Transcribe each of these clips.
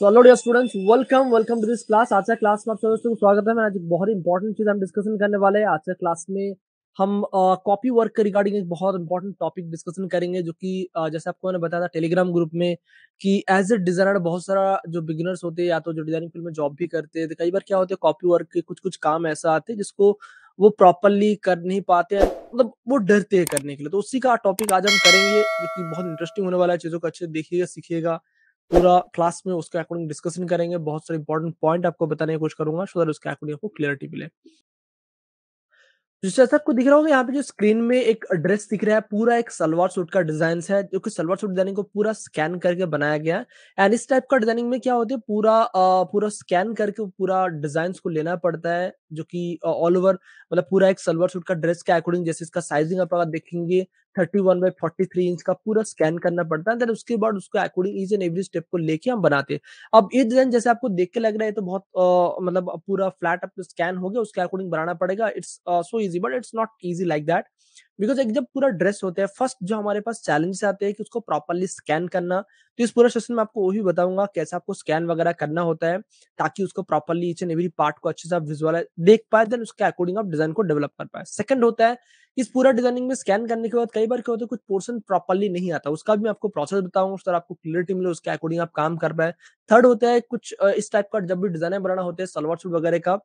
So hello dear students welcome welcome to this class आज का class में आप सब दोस्तों को स्वागत है मैं आज एक बहुत इंपॉर्टेंट चीज हम डिस्कशन करने वाले हैं आज के क्लास में हम कॉपी वर्क के रिगार्डिंग एक बहुत इंपॉर्टेंट टॉपिक डिस्कशन करेंगे जो कि uh, जैसे आपको मैंने बताया था टेलीग्राम ग्रुप में कि एज ए डिजाइनर बहुत सारा जो बिगिनर्स होते हैं या तो जो डिजाइनिंग फील्ड में जॉब भी करते हैं तो कई बार क्या होते हैं कॉपी वर्क के कुछ कुछ काम ऐसा आते हैं जिसको वो प्रॉपरली कर नहीं पाते हैं मतलब वो डरते हैं करने के लिए तो उसी का टॉपिक आज हम करेंगे जो कि बहुत इंटरेस्टिंग होने वाला है चीजों को अच्छे देखिएगा सीखिएगा पूरा क्लास में उसके अकॉर्डिंग डिस्कशन करेंगे बहुत सारे इंपॉर्टेंट पॉइंट आपको बताने की कोशिश करूंगा सो दैट उसके अकॉर्डिंग आपको क्लियरिटी मिले तो जैसे आपको दिख रहा होगा यहाँ पे जो स्क्रीन में एक ड्रेस दिख रहा है पूरा एक सलवार सूट का डिजाइन है जो कि सलवार सूट डिजाइनिंग को पूरा स्कैन करके बनाया गया है एंड इस टाइप का डिजाइनिंग में क्या होता है पूरा आ, पूरा स्कैन करके पूरा डिजाइन को लेना पड़ता है जो कि ऑल ओवर मतलब पूरा एक सलवार सूट का ड्रेस के अकॉर्डिंग जैसे इसका साइजिंग आप अगर देखेंगे thirty one by forty three inch का पूरा स्कैन करना पड़ता है देन उसके बाद उसको according each and every step को लेके हम बनाते हैं अब ये डिजाइन जैसे आपको देख के लग रहा है तो बहुत आ, मतलब पूरा फ्लैट अप स्कैन हो गया उसके अकॉर्डिंग बनाना पड़ेगा it's so easy but it's not easy like that because एक जब पूरा ड्रेस होता है फर्स्ट जो हमारे पास चैलेंज आते हैं कि उसको प्रॉपरली स्कैन करना तो इस पूरा सेशन में आपको वही बताऊंगा कैसे आपको स्कैन वगैरह करना होता है ताकि उसको properly each and every part को अच्छे से आप विजुअलाइज देख पाए देन उसके अकॉर्डिंग आप डिजाइन को डेवलप कर पाए सेकंड होता है इस पूरा डिजाइनिंग में स्कैन करने के बाद कई बार क्या होता है कुछ पोर्सन प्रॉपरली नहीं आता उसका भी मैं आपको प्रोसेस बताऊंगा उस तरह आपको क्लियरिटी मिले उसके अकॉर्डिंग आप काम कर पाए थर्ड होता है कुछ इस टाइप का जब भी डिजाइन बनाना होता है सलवार सूट वगैरह का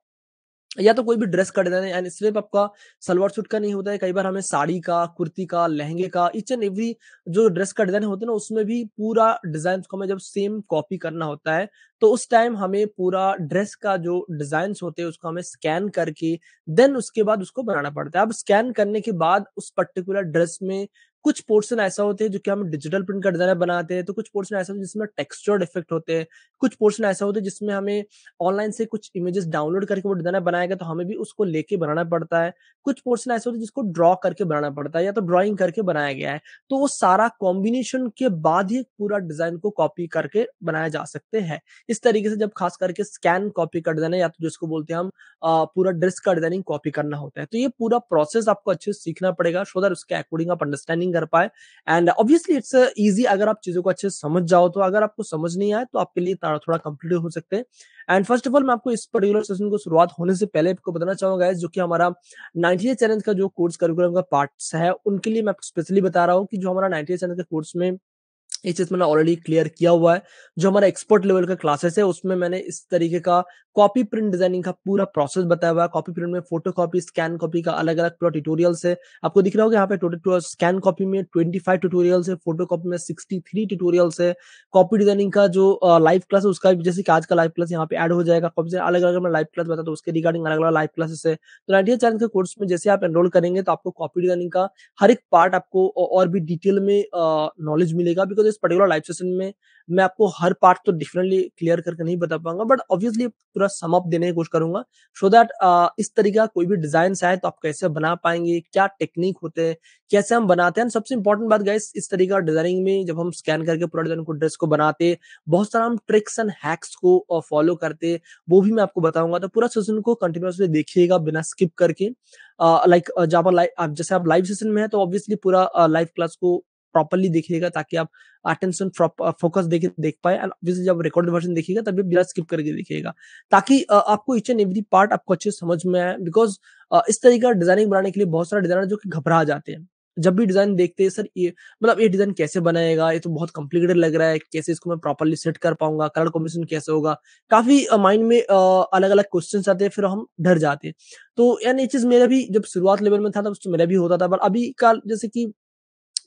या तो कोई भी ड्रेस कर देना एंड सिर्फ आपका सलवार सूट का नहीं होता है कई बार हमें साड़ी का कुर्ती का लहंगे का इच एंड एवरी जो ड्रेस का डिजाइन होता है ना उसमें भी पूरा डिजाइन को हमें जब सेम कॉपी करना होता है तो उस टाइम हमें पूरा ड्रेस का जो डिजाइन होते हैं उसको हमें स्कैन करके देन उसके बाद उसको बनाना पड़ता है अब स्कैन करने के बाद उस पर्टिकुलर ड्रेस में कुछ पोर्शन ऐसा होते हैं जो कि हम डिजिटल प्रिंट का डिजाइनर बनाते हैं तो कुछ पोर्शन ऐसा होते हैं जिसमें टेक्सचर्ड इफेक्ट होते हैं कुछ पोर्शन ऐसा होता है जिसमें हमें ऑनलाइन से कुछ इमेजेस डाउनलोड करके वो डिजाइनर बनाएगा तो हमें भी उसको लेके बनाना पड़ता है कुछ पोर्शन ऐसे होते हैं जिसको ड्रॉ करके बनाना पड़ता है या तो ड्रॉइंग करके बनाया गया है तो वो सारा कॉम्बिनेशन के बाद ही पूरा डिजाइन को कॉपी करके बनाया जा सकते हैं इस तरीके से जब खास करके स्कैन कॉपी का देना या तो जिसको बोलते हैं हम पूरा ड्रेस का डिजाइनिंग कॉपी करना होता है तो ये पूरा प्रोसेस आपको अच्छे से सीखना पड़ेगा सो दैट उसके अकॉर्डिंग आप अंडरस्टैंडिंग नहीं कर पाए एंड ऑब्वियसली इट्स ईजी अगर आप चीजों को अच्छे से समझ जाओ तो अगर आपको समझ नहीं आए तो आपके लिए थोड़ा कंप्लीट हो सकते हैं एंड फर्स्ट ऑफ ऑल मैं आपको इस पर्टिकुलर सेशन को शुरुआत होने से पहले आपको बताना चाहूंगा जो कि हमारा नाइनटी चैलेंज का जो कोर्स करिकुलम का पार्ट है उनके लिए मैं आपको स्पेशली बता रहा हूँ कि जो हमारा नाइनटी चैलेंज के कोर्स में इस चीज मैंने ऑलरेडी क्लियर किया हुआ है जो हमारा एक्सपर्ट लेवल का क्लासेस है उसमें मैंने इस तरीके का कॉपी प्रिंट डिजाइनिंग का पूरा प्रोसेस बताया हुआ है कॉपी प्रिंट में फोटो कॉपी स्कैन कॉपी का अलग अलग पूरा ट्यूटोरियल्स है आपको दिख रहा होगा यहाँ पे टोटल स्कैन कॉपी में ट्वेंटी फाइव ट्यूटोरियल्स है फोटो कॉपी में सिक्सटी थ्री ट्यूटोरियल्स है कॉपी डिजाइनिंग का जो लाइव क्लास है उसका जैसे कि आज का लाइव क्लास यहाँ पे एड हो जाएगा कॉपी अलग अलग मैं लाइव क्लास बताता हूँ उसके रिगार्डिंग अलग अलग लाइव क्लासेस है तो नाइटी चैनल के कोर्स में जैसे आप एनरोल करेंगे तो आपको कॉपी डिजाइनिंग का हर एक पार्ट आपको और भी डिटेल में नॉलेज मिलेगा बिकॉज इस पर्टिकुलर लाइव सेशन में मैं आपको हर पार्ट तो डिफरेंटली क्लियर करके नहीं बता पाऊंगा बट ऑब्वियसली पूरा समअप देने की कोशिश करूंगा सो so दैट uh, इस का कोई भी डिजाइन आए तो आप कैसे बना पाएंगे क्या टेक्निक होते हैं कैसे हम बनाते हैं सबसे इंपॉर्टेंट बात गाइस इस तरीके का डिजाइनिंग में जब हम स्कैन करके पूरा डिजाइन को ड्रेस को बनाते बहुत सारा हम ट्रिक्स एंड हैक्स को फॉलो करते वो भी मैं आपको बताऊंगा तो पूरा सेशन को कंटिन्यूसली देखिएगा बिना स्किप करके लाइक uh, like, जब लाइव जैसे आप लाइव सेशन में है तो ऑब्वियसली पूरा लाइव क्लास को प्रॉपरली देखिएगा ताकि आप अटेंशन फोकस देख देख पाए एंड जब रिकॉर्ड वर्जन देखिएगा तभी बिना स्किप करके देखिएगा ताकि आपको इच एंड एवरी पार्ट आपको अच्छे समझ में आए बिकॉज इस तरीके का डिजाइनिंग बनाने के लिए बहुत सारे डिजाइनर जो कि घबरा जाते हैं जब भी डिजाइन देखते हैं सर ये मतलब ये डिजाइन कैसे बनाएगा ये तो बहुत कॉम्प्लिकेटेड लग रहा है कैसे इसको मैं प्रॉपरली सेट कर पाऊंगा कलर कॉम्बिनेशन कैसे होगा काफी माइंड में अलग अलग क्वेश्चन आते हैं फिर हम डर जाते हैं तो यानी ये चीज मेरा भी जब शुरुआत लेवल में था तब तो मेरा भी होता था पर अभी का जैसे कि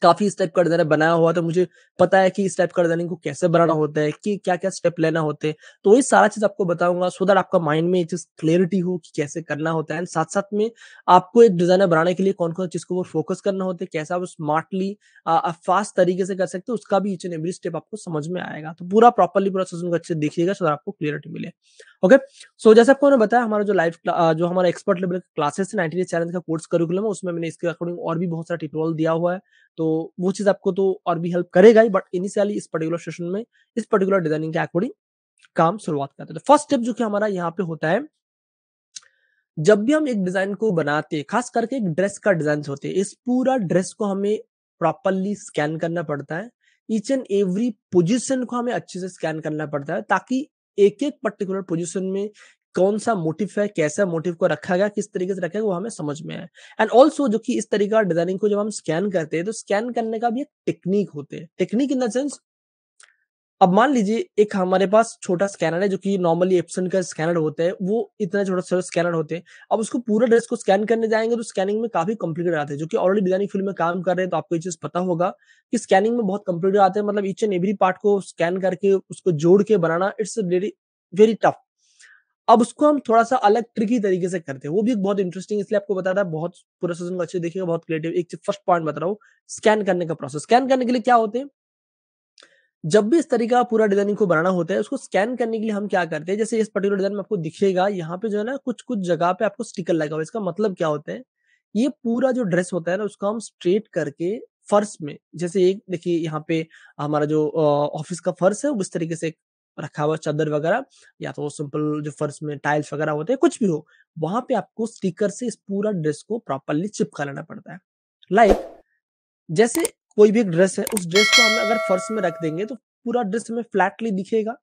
काफी स्टेप का डिजाइनर बनाया हुआ तो मुझे पता है कि इस टाइप डिजाइनिंग को कैसे बनाना होता है कि क्या क्या स्टेप लेना होते हैं तो वही सारा चीज आपको बताऊंगा सो दैट आपका माइंड में चीज क्लियरिटी हो कि कैसे करना होता है एंड साथ साथ में आपको एक डिजाइनर बनाने के लिए कौन कौन चीज को फोकस करना होता है कैसे आप स्मार्टली फास्ट तरीके से कर सकते हो उसका भी ईच एंड एवरी स्टेप आपको समझ में आएगा तो पूरा प्रॉपरली पूरा सेशन को अच्छे देखिएगा सो आपको क्लियरिटी मिले ओके सो जैसे आपको उन्होंने बताया हमारा जो लाइव जो हमारा एक्सपर्ट लेवल क्लासेस है नाइनटी चैलेंज का कोर्स करिकुलम है उसमें मैंने इसके अकॉर्डिंग और भी बहुत सारा टिटोरियल दिया हुआ है तो वो चीज आपको तो और भी हेल्प करेगा ही बट इनिशियली इस पर्टिकुलर सेशन में इस पर्टिकुलर डिजाइनिंग के अकॉर्डिंग काम शुरुआत करते हैं तो फर्स्ट स्टेप जो कि हमारा यहाँ पे होता है जब भी हम एक डिजाइन को बनाते हैं खास करके एक ड्रेस का डिजाइन होते हैं इस पूरा ड्रेस को हमें प्रॉपरली स्कैन करना पड़ता है ईच एंड एवरी पोजिशन को हमें अच्छे से स्कैन करना पड़ता है ताकि एक एक पर्टिकुलर पोजिशन में कौन सा मोटिव है कैसा मोटिव को रखा गया किस तरीके से रखा गया वो हमें समझ में आए एंड ऑल्सो जो कि इस तरीका डिजाइनिंग को जब हम स्कैन करते हैं तो स्कैन करने का भी एक टेक्निक होते हैं टेक्निक इन द सेंस अब मान लीजिए एक हमारे पास छोटा स्कैनर है जो कि नॉर्मली एप्सन का स्कैनर होता है वो इतना छोटा छोटा स्कैनर होते हैं अब उसको पूरा ड्रेस को स्कैन करने जाएंगे तो स्कैनिंग में काफी कंप्लीटेड आते हैं जो कि ऑलरेडी डिजाइनिंग फील्ड में काम कर रहे हैं तो आपको ये चीज पता होगा कि स्कैनिंग में बहुत कंप्लीटेड आते हैं मतलब ईच एंड एवरी पार्ट को स्कैन करके उसको जोड़ के बनाना इट्स वेरी वेरी टफ अब उसको हम थोड़ा सा अलग ट्रिकी तरीके से करते हैं वो भी एक बहुत इंटरेस्टिंग इसलिए आपको बता रहा है बहुत पूरा सीजन अच्छे देखेंगे बहुत क्रिएटिव एक फर्स्ट पॉइंट बता रहा हूँ स्कैन करने का प्रोसेस स्कैन करने के लिए क्या होते हैं जब भी इस तरीका पूरा डिजाइनिंग को बनाना होता है उसको स्कैन करने के लिए हम क्या करते हैं जैसे इस पर्टिकुलर डिजाइन में आपको दिखेगा यहाँ पे जो है ना कुछ कुछ जगह पे आपको स्टिकर लगा हुआ इसका मतलब क्या होता है ये पूरा जो ड्रेस होता है ना उसको हम स्ट्रेट करके फर्श में जैसे एक देखिए यहाँ पे हमारा जो ऑफिस का फर्श है उस तरीके से एक रखा हुआ चादर वगैरह या तो सिंपल जो फर्श में टाइल्स वगैरह होते हैं कुछ भी हो वहां पे आपको स्टिकर से इस पूरा ड्रेस को प्रॉपरली चिपका लेना पड़ता है लाइक like, जैसे कोई भी एक ड्रेस है उस ड्रेस को हम अगर फर्श में रख देंगे तो पूरा ड्रेस हमें फ्लैटली दिखेगा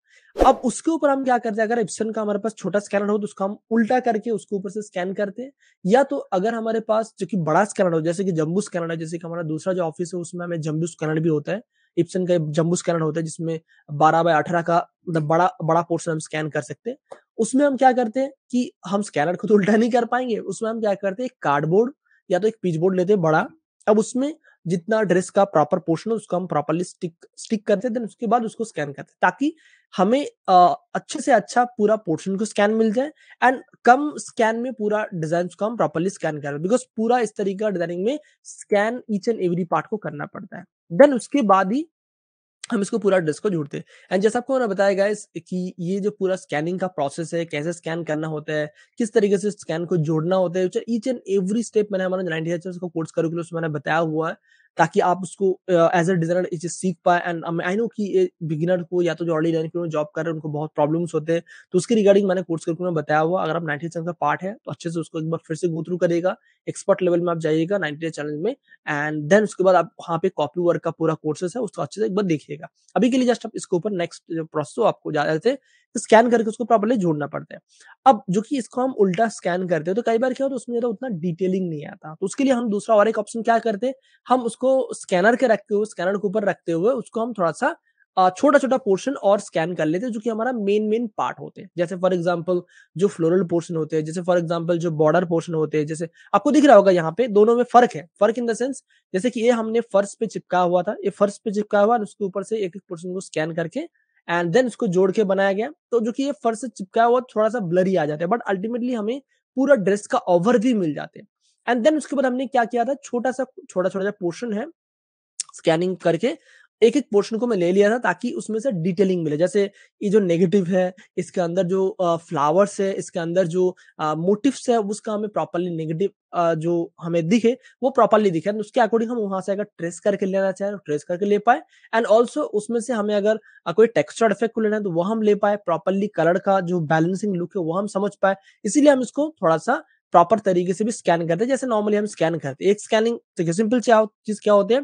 अब उसके ऊपर हम क्या करते हैं अगर एप्सन का हमारे पास छोटा स्कैनर हो तो उसका हम उल्टा करके उसके ऊपर से स्कैन करते हैं या तो अगर हमारे पास जो कि बड़ा स्कैनर हो जैसे कि जम्बू स्कैनर है जैसे कि हमारा दूसरा जो ऑफिस है उसमें हमें जम्बू स्कैनर भी होता है इप्सन का जम्बू स्कैनर होता है जिसमें बारह बाय अठारह का मतलब बड़ा बड़ा पोर्सन हम स्कैन कर सकते हैं उसमें हम क्या करते हैं कि हम स्कैनर को तो उल्टा नहीं कर पाएंगे उसमें हम क्या करते हैं कार्डबोर्ड या तो एक पीच बोर्ड लेते हैं बड़ा अब उसमें जितना ड्रेस का प्रॉपर पोर्शन है उसको हम प्रॉपरली स्टिक स्टिक करते हैं उसके बाद उसको स्कैन करते हैं ताकि हमें आ, अच्छे से अच्छा पूरा पोर्शन को स्कैन मिल जाए एंड कम स्कैन में पूरा डिजाइन को हम प्रॉपरली स्कैन कर बिकॉज पूरा इस तरीके का डिजाइनिंग में scan each and every part को करना पड़ता है देन उसके बाद ही हम इसको पूरा डिस्क को जोड़ते हैं एंड जैसा आपको बताया गया कि ये जो पूरा स्कैनिंग का प्रोसेस है कैसे स्कैन करना होता है किस तरीके से स्कैन को जोड़ना होता है ईच एंड एवरी स्टेप मैंने हमारे नाइनटी को कोर्स करिकुलम मैंने बताया हुआ है ताकि आप उसको एज अ डिजाइनर इसे सीख पाए एंड आई नो कि बिगिनर को या तो जो ऑलरेडी डिजाइन जॉब कर रहे हैं उनको बहुत प्रॉब्लम्स होते हैं तो उसके रिगार्डिंग मैंने कोर्स करके उन्हें बताया हुआ अगर आप नाइनटी चैनल का पार्ट है तो अच्छे से उसको एक बार फिर से गो थ्रू करेगा एक्सपर्ट लेवल में आप जाइएगा नाइनटी चैनल में एंड देन उसके बाद आप वहाँ पे कॉपी वर्क का पूरा कोर्सेस है उसको अच्छे से एक बार देखिएगा अभी के लिए जस्ट आप इसके ऊपर नेक्स्ट प्रोसेस आपको ज्यादा से स्कैन तो करके उसको प्रॉपरली जोड़ना पड़ता है अब जो कि इसको हम उल्टा स्कैन करते हैं तो कई बार क्या होता है उसमें उतना डिटेलिंग नहीं आता तो उसके लिए हम दूसरा और एक ऑप्शन क्या करते हैं हम उसको स्कैनर के रखते हुए स्कैनर के ऊपर रखते हुए उसको हम थोड़ा सा छोटा छोटा पोर्शन और स्कैन कर लेते हैं जो कि हमारा मेन मेन पार्ट होते हैं जैसे फॉर एग्जाम्पल जो फ्लोरल पोर्शन होते हैं जैसे फॉर एग्जाम्पल जो बॉर्डर पोर्शन होते हैं जैसे आपको दिख रहा होगा यहाँ पे दोनों में फर्क है फर्क इन द सेंस जैसे कि ये हमने फर्श पे चिपका हुआ था ये फर्श पे चिपका हुआ उसके ऊपर से एक एक पोर्शन को स्कैन करके एंड देन इसको जोड़ के बनाया गया तो जो कि ये फर्श से चिपका हुआ थोड़ा सा ब्लरी आ जाता है बट अल्टीमेटली हमें पूरा ड्रेस का ओवर भी मिल जाते हैं एंड देन उसके बाद हमने क्या किया था छोटा सा छोटा छोटा सा पोर्शन है स्कैनिंग करके एक एक पोर्शन को मैं ले लिया था ताकि उसमें से डिटेलिंग मिले जैसे ये जो नेगेटिव है इसके अंदर जो फ्लावर्स है इसके अंदर जो मोटिव्स है उसका हमें प्रॉपरली नेगेटिव जो हमें दिखे वो प्रॉपरली दिखे उसके अकॉर्डिंग हम वहां से अगर ट्रेस करके लेना चाहें ट्रेस तो करके ले पाए एंड ऑल्सो उसमें से हमें अगर कोई टेक्सचर इफेक्ट को लेना है तो वह हम ले पाए प्रॉपरली कलर का जो बैलेंसिंग लुक है वो हम समझ पाए इसीलिए हम इसको थोड़ा सा प्रॉपर तरीके से भी स्कैन करते हैं जैसे नॉर्मली हम स्कैन करते हैं एक स्कैनिंग सिंपल चीज क्या होते हैं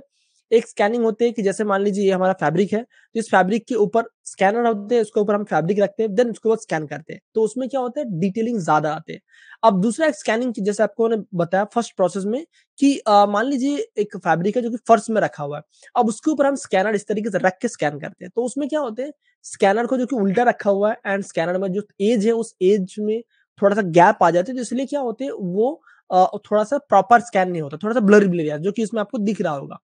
एक स्कैनिंग होती है कि जैसे मान लीजिए ये हमारा फैब्रिक है तो इस फैब्रिक के ऊपर स्कैनर होते हैं उसके ऊपर हम फैब्रिक रखते हैं देन उसके बाद स्कैन करते हैं तो उसमें क्या होता है डिटेलिंग ज्यादा आते हैं अब दूसरा एक स्कैनिंग की जैसे आपको बताया फर्स्ट प्रोसेस में कि मान लीजिए एक फैब्रिक है जो कि फर्श में रखा हुआ है अब उसके ऊपर हम स्कैनर इस तरीके से रख के स्कैन करते हैं तो उसमें क्या होते हैं स्कैनर को जो कि उल्टा रखा हुआ है एंड स्कैनर में जो एज है उस एज में थोड़ा सा गैप आ जाता है तो इसलिए क्या होते हैं वो थोड़ा सा प्रॉपर स्कैन नहीं होता थोड़ा सा ब्लर ब्लर जो कि इसमें आपको दिख रहा होगा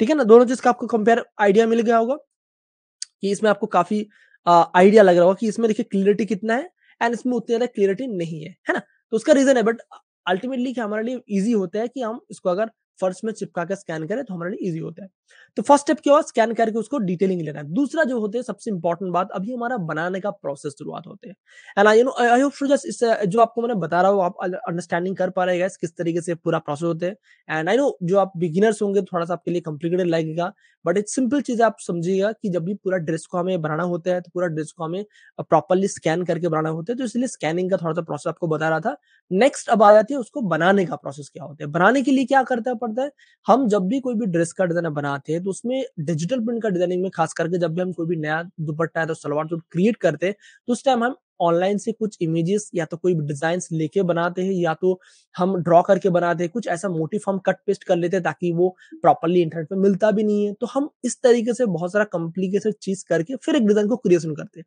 ठीक है ना दोनों चीज का आपको कंपेयर आइडिया मिल गया होगा कि इसमें आपको काफी आइडिया लग रहा होगा कि इसमें देखिए क्लियरिटी कितना है एंड इसमें उतनी ज्यादा क्लियरिटी नहीं है है ना तो उसका रीजन है बट अल्टीमेटली क्या हमारे लिए ईजी होता है कि हम इसको अगर फर्स्ट में चिपका कर स्कैन करें तो हमारे लिए इजी होता है तो फर्स्ट स्टेप क्या हुआ स्कैन करके उसको डिटेलिंग लेना है दूसरा जो होता है सबसे इंपॉर्टेंट बात अभी हमारा बनाने का प्रोसेस शुरुआत होते हैं and I know I hope इस जो आपको मैंने बता रहा हूँ आप अंडरस्टैंडिंग कर पा रहे गैस किस तरीके से पूरा प्रोसेस होते हैं एंड आई नो जो आप बिगिनर्स होंगे थोड़ा सा आपके लिए कॉम्प्लिकेटेड लगेगा बट एक सिंपल चीज आप समझिएगा कि जब भी पूरा ड्रेस को हमें बनाना होता है तो पूरा ड्रेस को हमें प्रॉपरली स्कैन करके बनाना होता है तो इसलिए स्कैनिंग का थोड़ा सा प्रोसेस आपको बता रहा था नेक्स्ट अब आ जाती है उसको बनाने का प्रोसेस क्या होता है बनाने के लिए क्या करता पड़ता है हम जब भी कोई भी ड्रेस का डिजाइन बनाते हैं तो उसमें डिजिटल प्रिंट का डिजाइनिंग में खास करके जब भी हम कोई भी नया दुपट्टा है तो सलवार सूट क्रिएट करते हैं तो उस टाइम हम ऑनलाइन से कुछ इमेजेस या तो कोई डिजाइन लेके बनाते हैं या तो हम ड्रॉ करके बनाते हैं कुछ ऐसा मोटिव हम कट पेस्ट कर लेते हैं ताकि वो प्रॉपरली इंटरनेट पे मिलता भी नहीं है तो हम इस तरीके से बहुत सारा कॉम्प्लिकेटेड चीज करके फिर एक डिजाइन को क्रिएशन करते हैं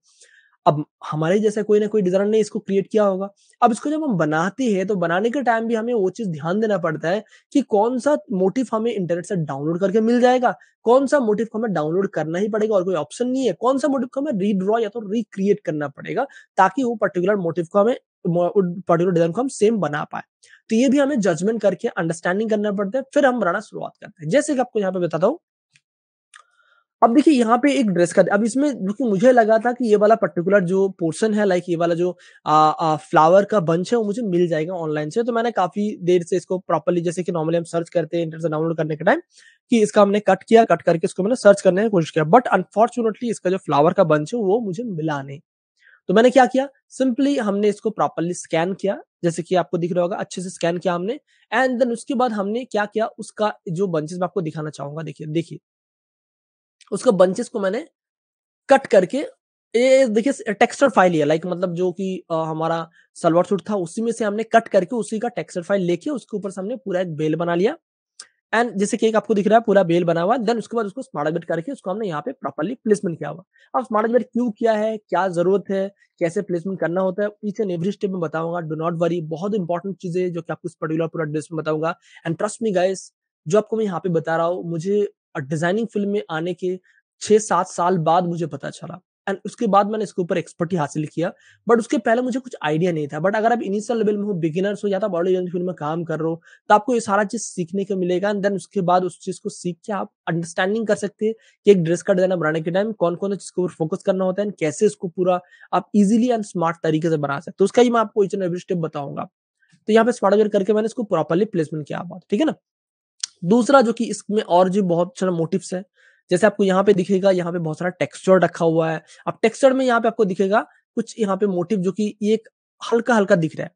अब हमारे जैसा कोई ना कोई डिजाइनर ने इसको क्रिएट किया होगा अब इसको जब हम बनाते हैं तो बनाने के टाइम भी हमें वो चीज ध्यान देना पड़ता है कि कौन सा मोटिव हमें इंटरनेट से डाउनलोड करके मिल जाएगा कौन सा मोटिव को हमें डाउनलोड करना ही पड़ेगा और कोई ऑप्शन नहीं है कौन सा मोटिव को हमें रीड्रॉ या तो रिक्रिएट करना पड़ेगा ताकि वो पर्टिकुलर मोटिव को हमें पर्टिकुलर डिजाइन को हम सेम बना पाए तो ये भी हमें जजमेंट करके अंडरस्टैंडिंग करना पड़ता है फिर हम बनाना शुरुआत करते हैं जैसे कि आपको यहाँ पे बताता हूँ अब देखिए यहाँ पे एक ड्रेस का अब इसमें क्योंकि मुझे लगा था कि ये वाला पर्टिकुलर जो पोर्शन है लाइक ये वाला जो आ, आ, फ्लावर का बंच है वो मुझे मिल जाएगा ऑनलाइन से तो मैंने काफी देर से इसको प्रॉपरली जैसे कि नॉर्मली हम सर्च करते हैं इंटरनेट से डाउनलोड करने के टाइम कि इसका हमने कट किया कट करके इसको मैंने सर्च करने की कोशिश किया बट अनफॉर्चुनेटली इसका जो फ्लावर का बंच है वो मुझे मिला नहीं तो मैंने क्या किया सिंपली हमने इसको प्रॉपरली स्कैन किया जैसे कि आपको दिख रहा होगा अच्छे से स्कैन किया हमने एंड देन उसके बाद हमने क्या किया उसका जो बंचेस मैं आपको दिखाना चाहूंगा देखिए देखिए उसको बंचेस को मैंने कट करके ये देखिए टेक्सचर फाइल है लाइक मतलब जो कि हमारा सलवार सूट था उसी में से हमने कट करके उसी का टेक्सचर फाइल लेके उसके ऊपर से हमने पूरा एक बेल बना लिया एंड जैसे केक आपको दिख रहा है पूरा बेल बना हुआ देन उसके बाद उसको स्मार्ट करके उसको हमने यहाँ पे प्रॉपरली प्लेसमेंट किया हुआ अब स्मार्ट क्यों किया है क्या जरूरत है कैसे प्लेसमेंट करना होता है इसे एवरी स्टेप में बताऊंगा डो नॉट वरी बहुत इंपॉर्टेंट चीजें जो कि आपको इस पर्टिकुलर पूरा ड्रेस में बताऊंगा एंड ट्रस्ट मी गाइस जो आपको मैं यहाँ पे बता रहा हूँ मुझे और डिजाइनिंग फील्ड में आने के छह सात साल बाद मुझे पता चला एंड उसके बाद मैंने इसके ऊपर एक्सपर्टी हासिल किया बट उसके पहले मुझे कुछ आइडिया नहीं था बट अगर आप इनिशियल लेवल में हो बिगिनर्स हो या तो बॉडी फील्ड में काम कर रहे हो तो आपको ये सारा चीज सीखने को मिलेगा एंड देन उसके बाद उस चीज को सीख के आप अंडरस्टैंडिंग कर सकते हैं कि एक ड्रेस का डिजाइन बनाने के टाइम कौन कौन सा चीज के ऊपर फोकस करना होता है एंड कैसे इसको पूरा आप इजिली एंड स्मार्ट तरीके से बना सकते हो उसका ही मैं आपको इच एंड एवरी स्टेप बताऊंगा तो यहाँ पे स्मार्ट करके मैंने इसको प्रॉपरली प्लेसमेंट किया ठीक है ना दूसरा जो कि इसमें और जो बहुत सारा मोटिव्स है जैसे आपको यहाँ पे दिखेगा यहाँ पे बहुत सारा टेक्सचर रखा हुआ है अब टेक्सचर में यहाँ पे आपको दिखेगा कुछ यहाँ पे मोटिव जो कि एक हल्का हल्का दिख रहा है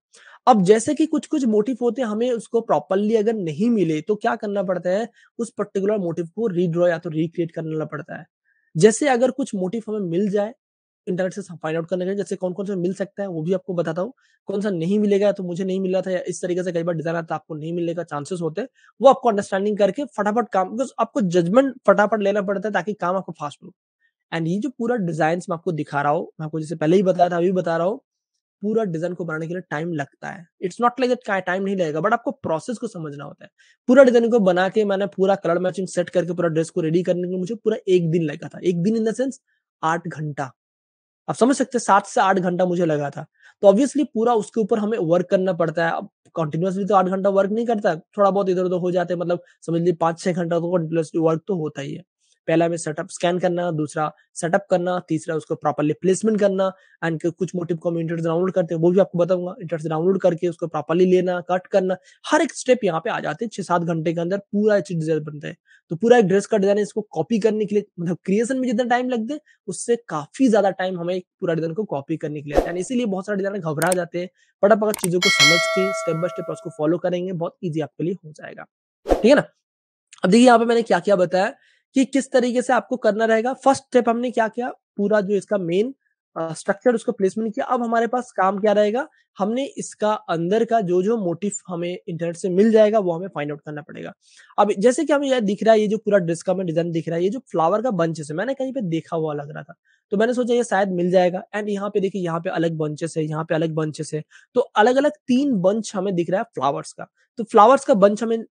अब जैसे कि कुछ कुछ मोटिव होते हैं हमें उसको प्रॉपरली अगर नहीं मिले तो क्या करना पड़ता है उस पर्टिकुलर मोटिव को रीड्रॉ या तो रिक्रिएट करना पड़ता है जैसे अगर कुछ मोटिव हमें मिल जाए इंटरनेट से फाइंड आउट करने लिए जैसे कौन कौन सा मिल सकता है वो भी आपको बताता हूँ कौन सा नहीं मिलेगा तो मुझे नहीं मिल रहा था या इस तरीके से कई बार डिजाइन आता आपको नहीं मिलने का चांसेस होते वो आपको अंडरस्टैंडिंग करके फटाफट काम बिकॉज आपको जजमेंट फटाफट लेना पड़ता है ताकि काम आपको फास्ट हो एंड ये जो पूरा डिजाइन मैं आपको दिखा रहा हूँ मैं आपको जैसे पहले ही बताया था अभी बता रहा हूँ पूरा डिजाइन को बनाने के लिए टाइम लगता है it's not like that time नहीं लगेगा बट आपको प्रोसेस को समझना होता है पूरा डिजाइन को बना के मैंने पूरा कलर मैचिंग सेट करके पूरा ड्रेस को रेडी करने के लिए मुझे पूरा एक दिन लगा था एक दिन इन द सेंस आठ घंटा आप समझ सकते हैं सात से आठ घंटा मुझे लगा था तो ऑब्वियसली पूरा उसके ऊपर हमें वर्क करना पड़ता है अब कंटिन्यूसली तो आठ घंटा वर्क नहीं करता थोड़ा बहुत इधर उधर हो जाते हैं मतलब समझ लीजिए पांच छह घंटा तो कंटिन्यूसली वर्क तो होता ही है पहला हमें सेटअप स्कैन करना दूसरा सेटअप करना तीसरा उसको प्रॉपरली प्लेसमेंट करना एंड कुछ मोटिव को हम इंटरेस्ट डाउनलोड करते हैं वो भी आपको बताऊंगा इंटरेस्ट डाउनलोड करके उसको प्रॉपरली लेना कट करना हर एक स्टेप यहाँ पे आ जाते हैं छह सात घंटे के अंदर पूरा अच्छी डिजाइन बनता है तो पूरा एक ड्रेस का डिजाइन इसको कॉपी करने के लिए मतलब क्रिएशन में जितना टाइम लगता है उससे काफी ज्यादा टाइम हमें पूरा डिजाइन को कॉपी करने के लिए आता है इसीलिए बहुत सारे डिजाइन घबरा जाते हैं अगर चीजों को समझ के स्टेप बाय स्टेप उसको फॉलो करेंगे बहुत ईजी आपके लिए हो जाएगा ठीक है ना अब देखिए यहाँ पे मैंने क्या क्या बताया कि किस तरीके से आपको करना रहेगा फर्स्ट स्टेप हमने क्या किया पूरा जो इसका मेन स्ट्रक्चर उसको प्लेसमेंट किया अब हमारे पास काम क्या रहेगा हमने इसका अंदर का जो जो मोटिव हमें इंटरनेट से मिल जाएगा वो हमें फाइंड आउट करना पड़ेगा अब जैसे कि हमें यह दिख रहा है ये जो पूरा ड्रेस का डिजाइन दिख रहा है ये जो फ्लावर का बंचेस है मैंने कहीं पे देखा हुआ लग रहा था तो मैंने सोचा ये शायद मिल जाएगा एंड यहाँ पे देखिए यहाँ पे अलग बंचेस है यहाँ पे अलग बंचेस है तो अलग अलग तीन बंच हमें दिख रहा है फ्लावर्स का तो फ्लावर्स का बंच हमें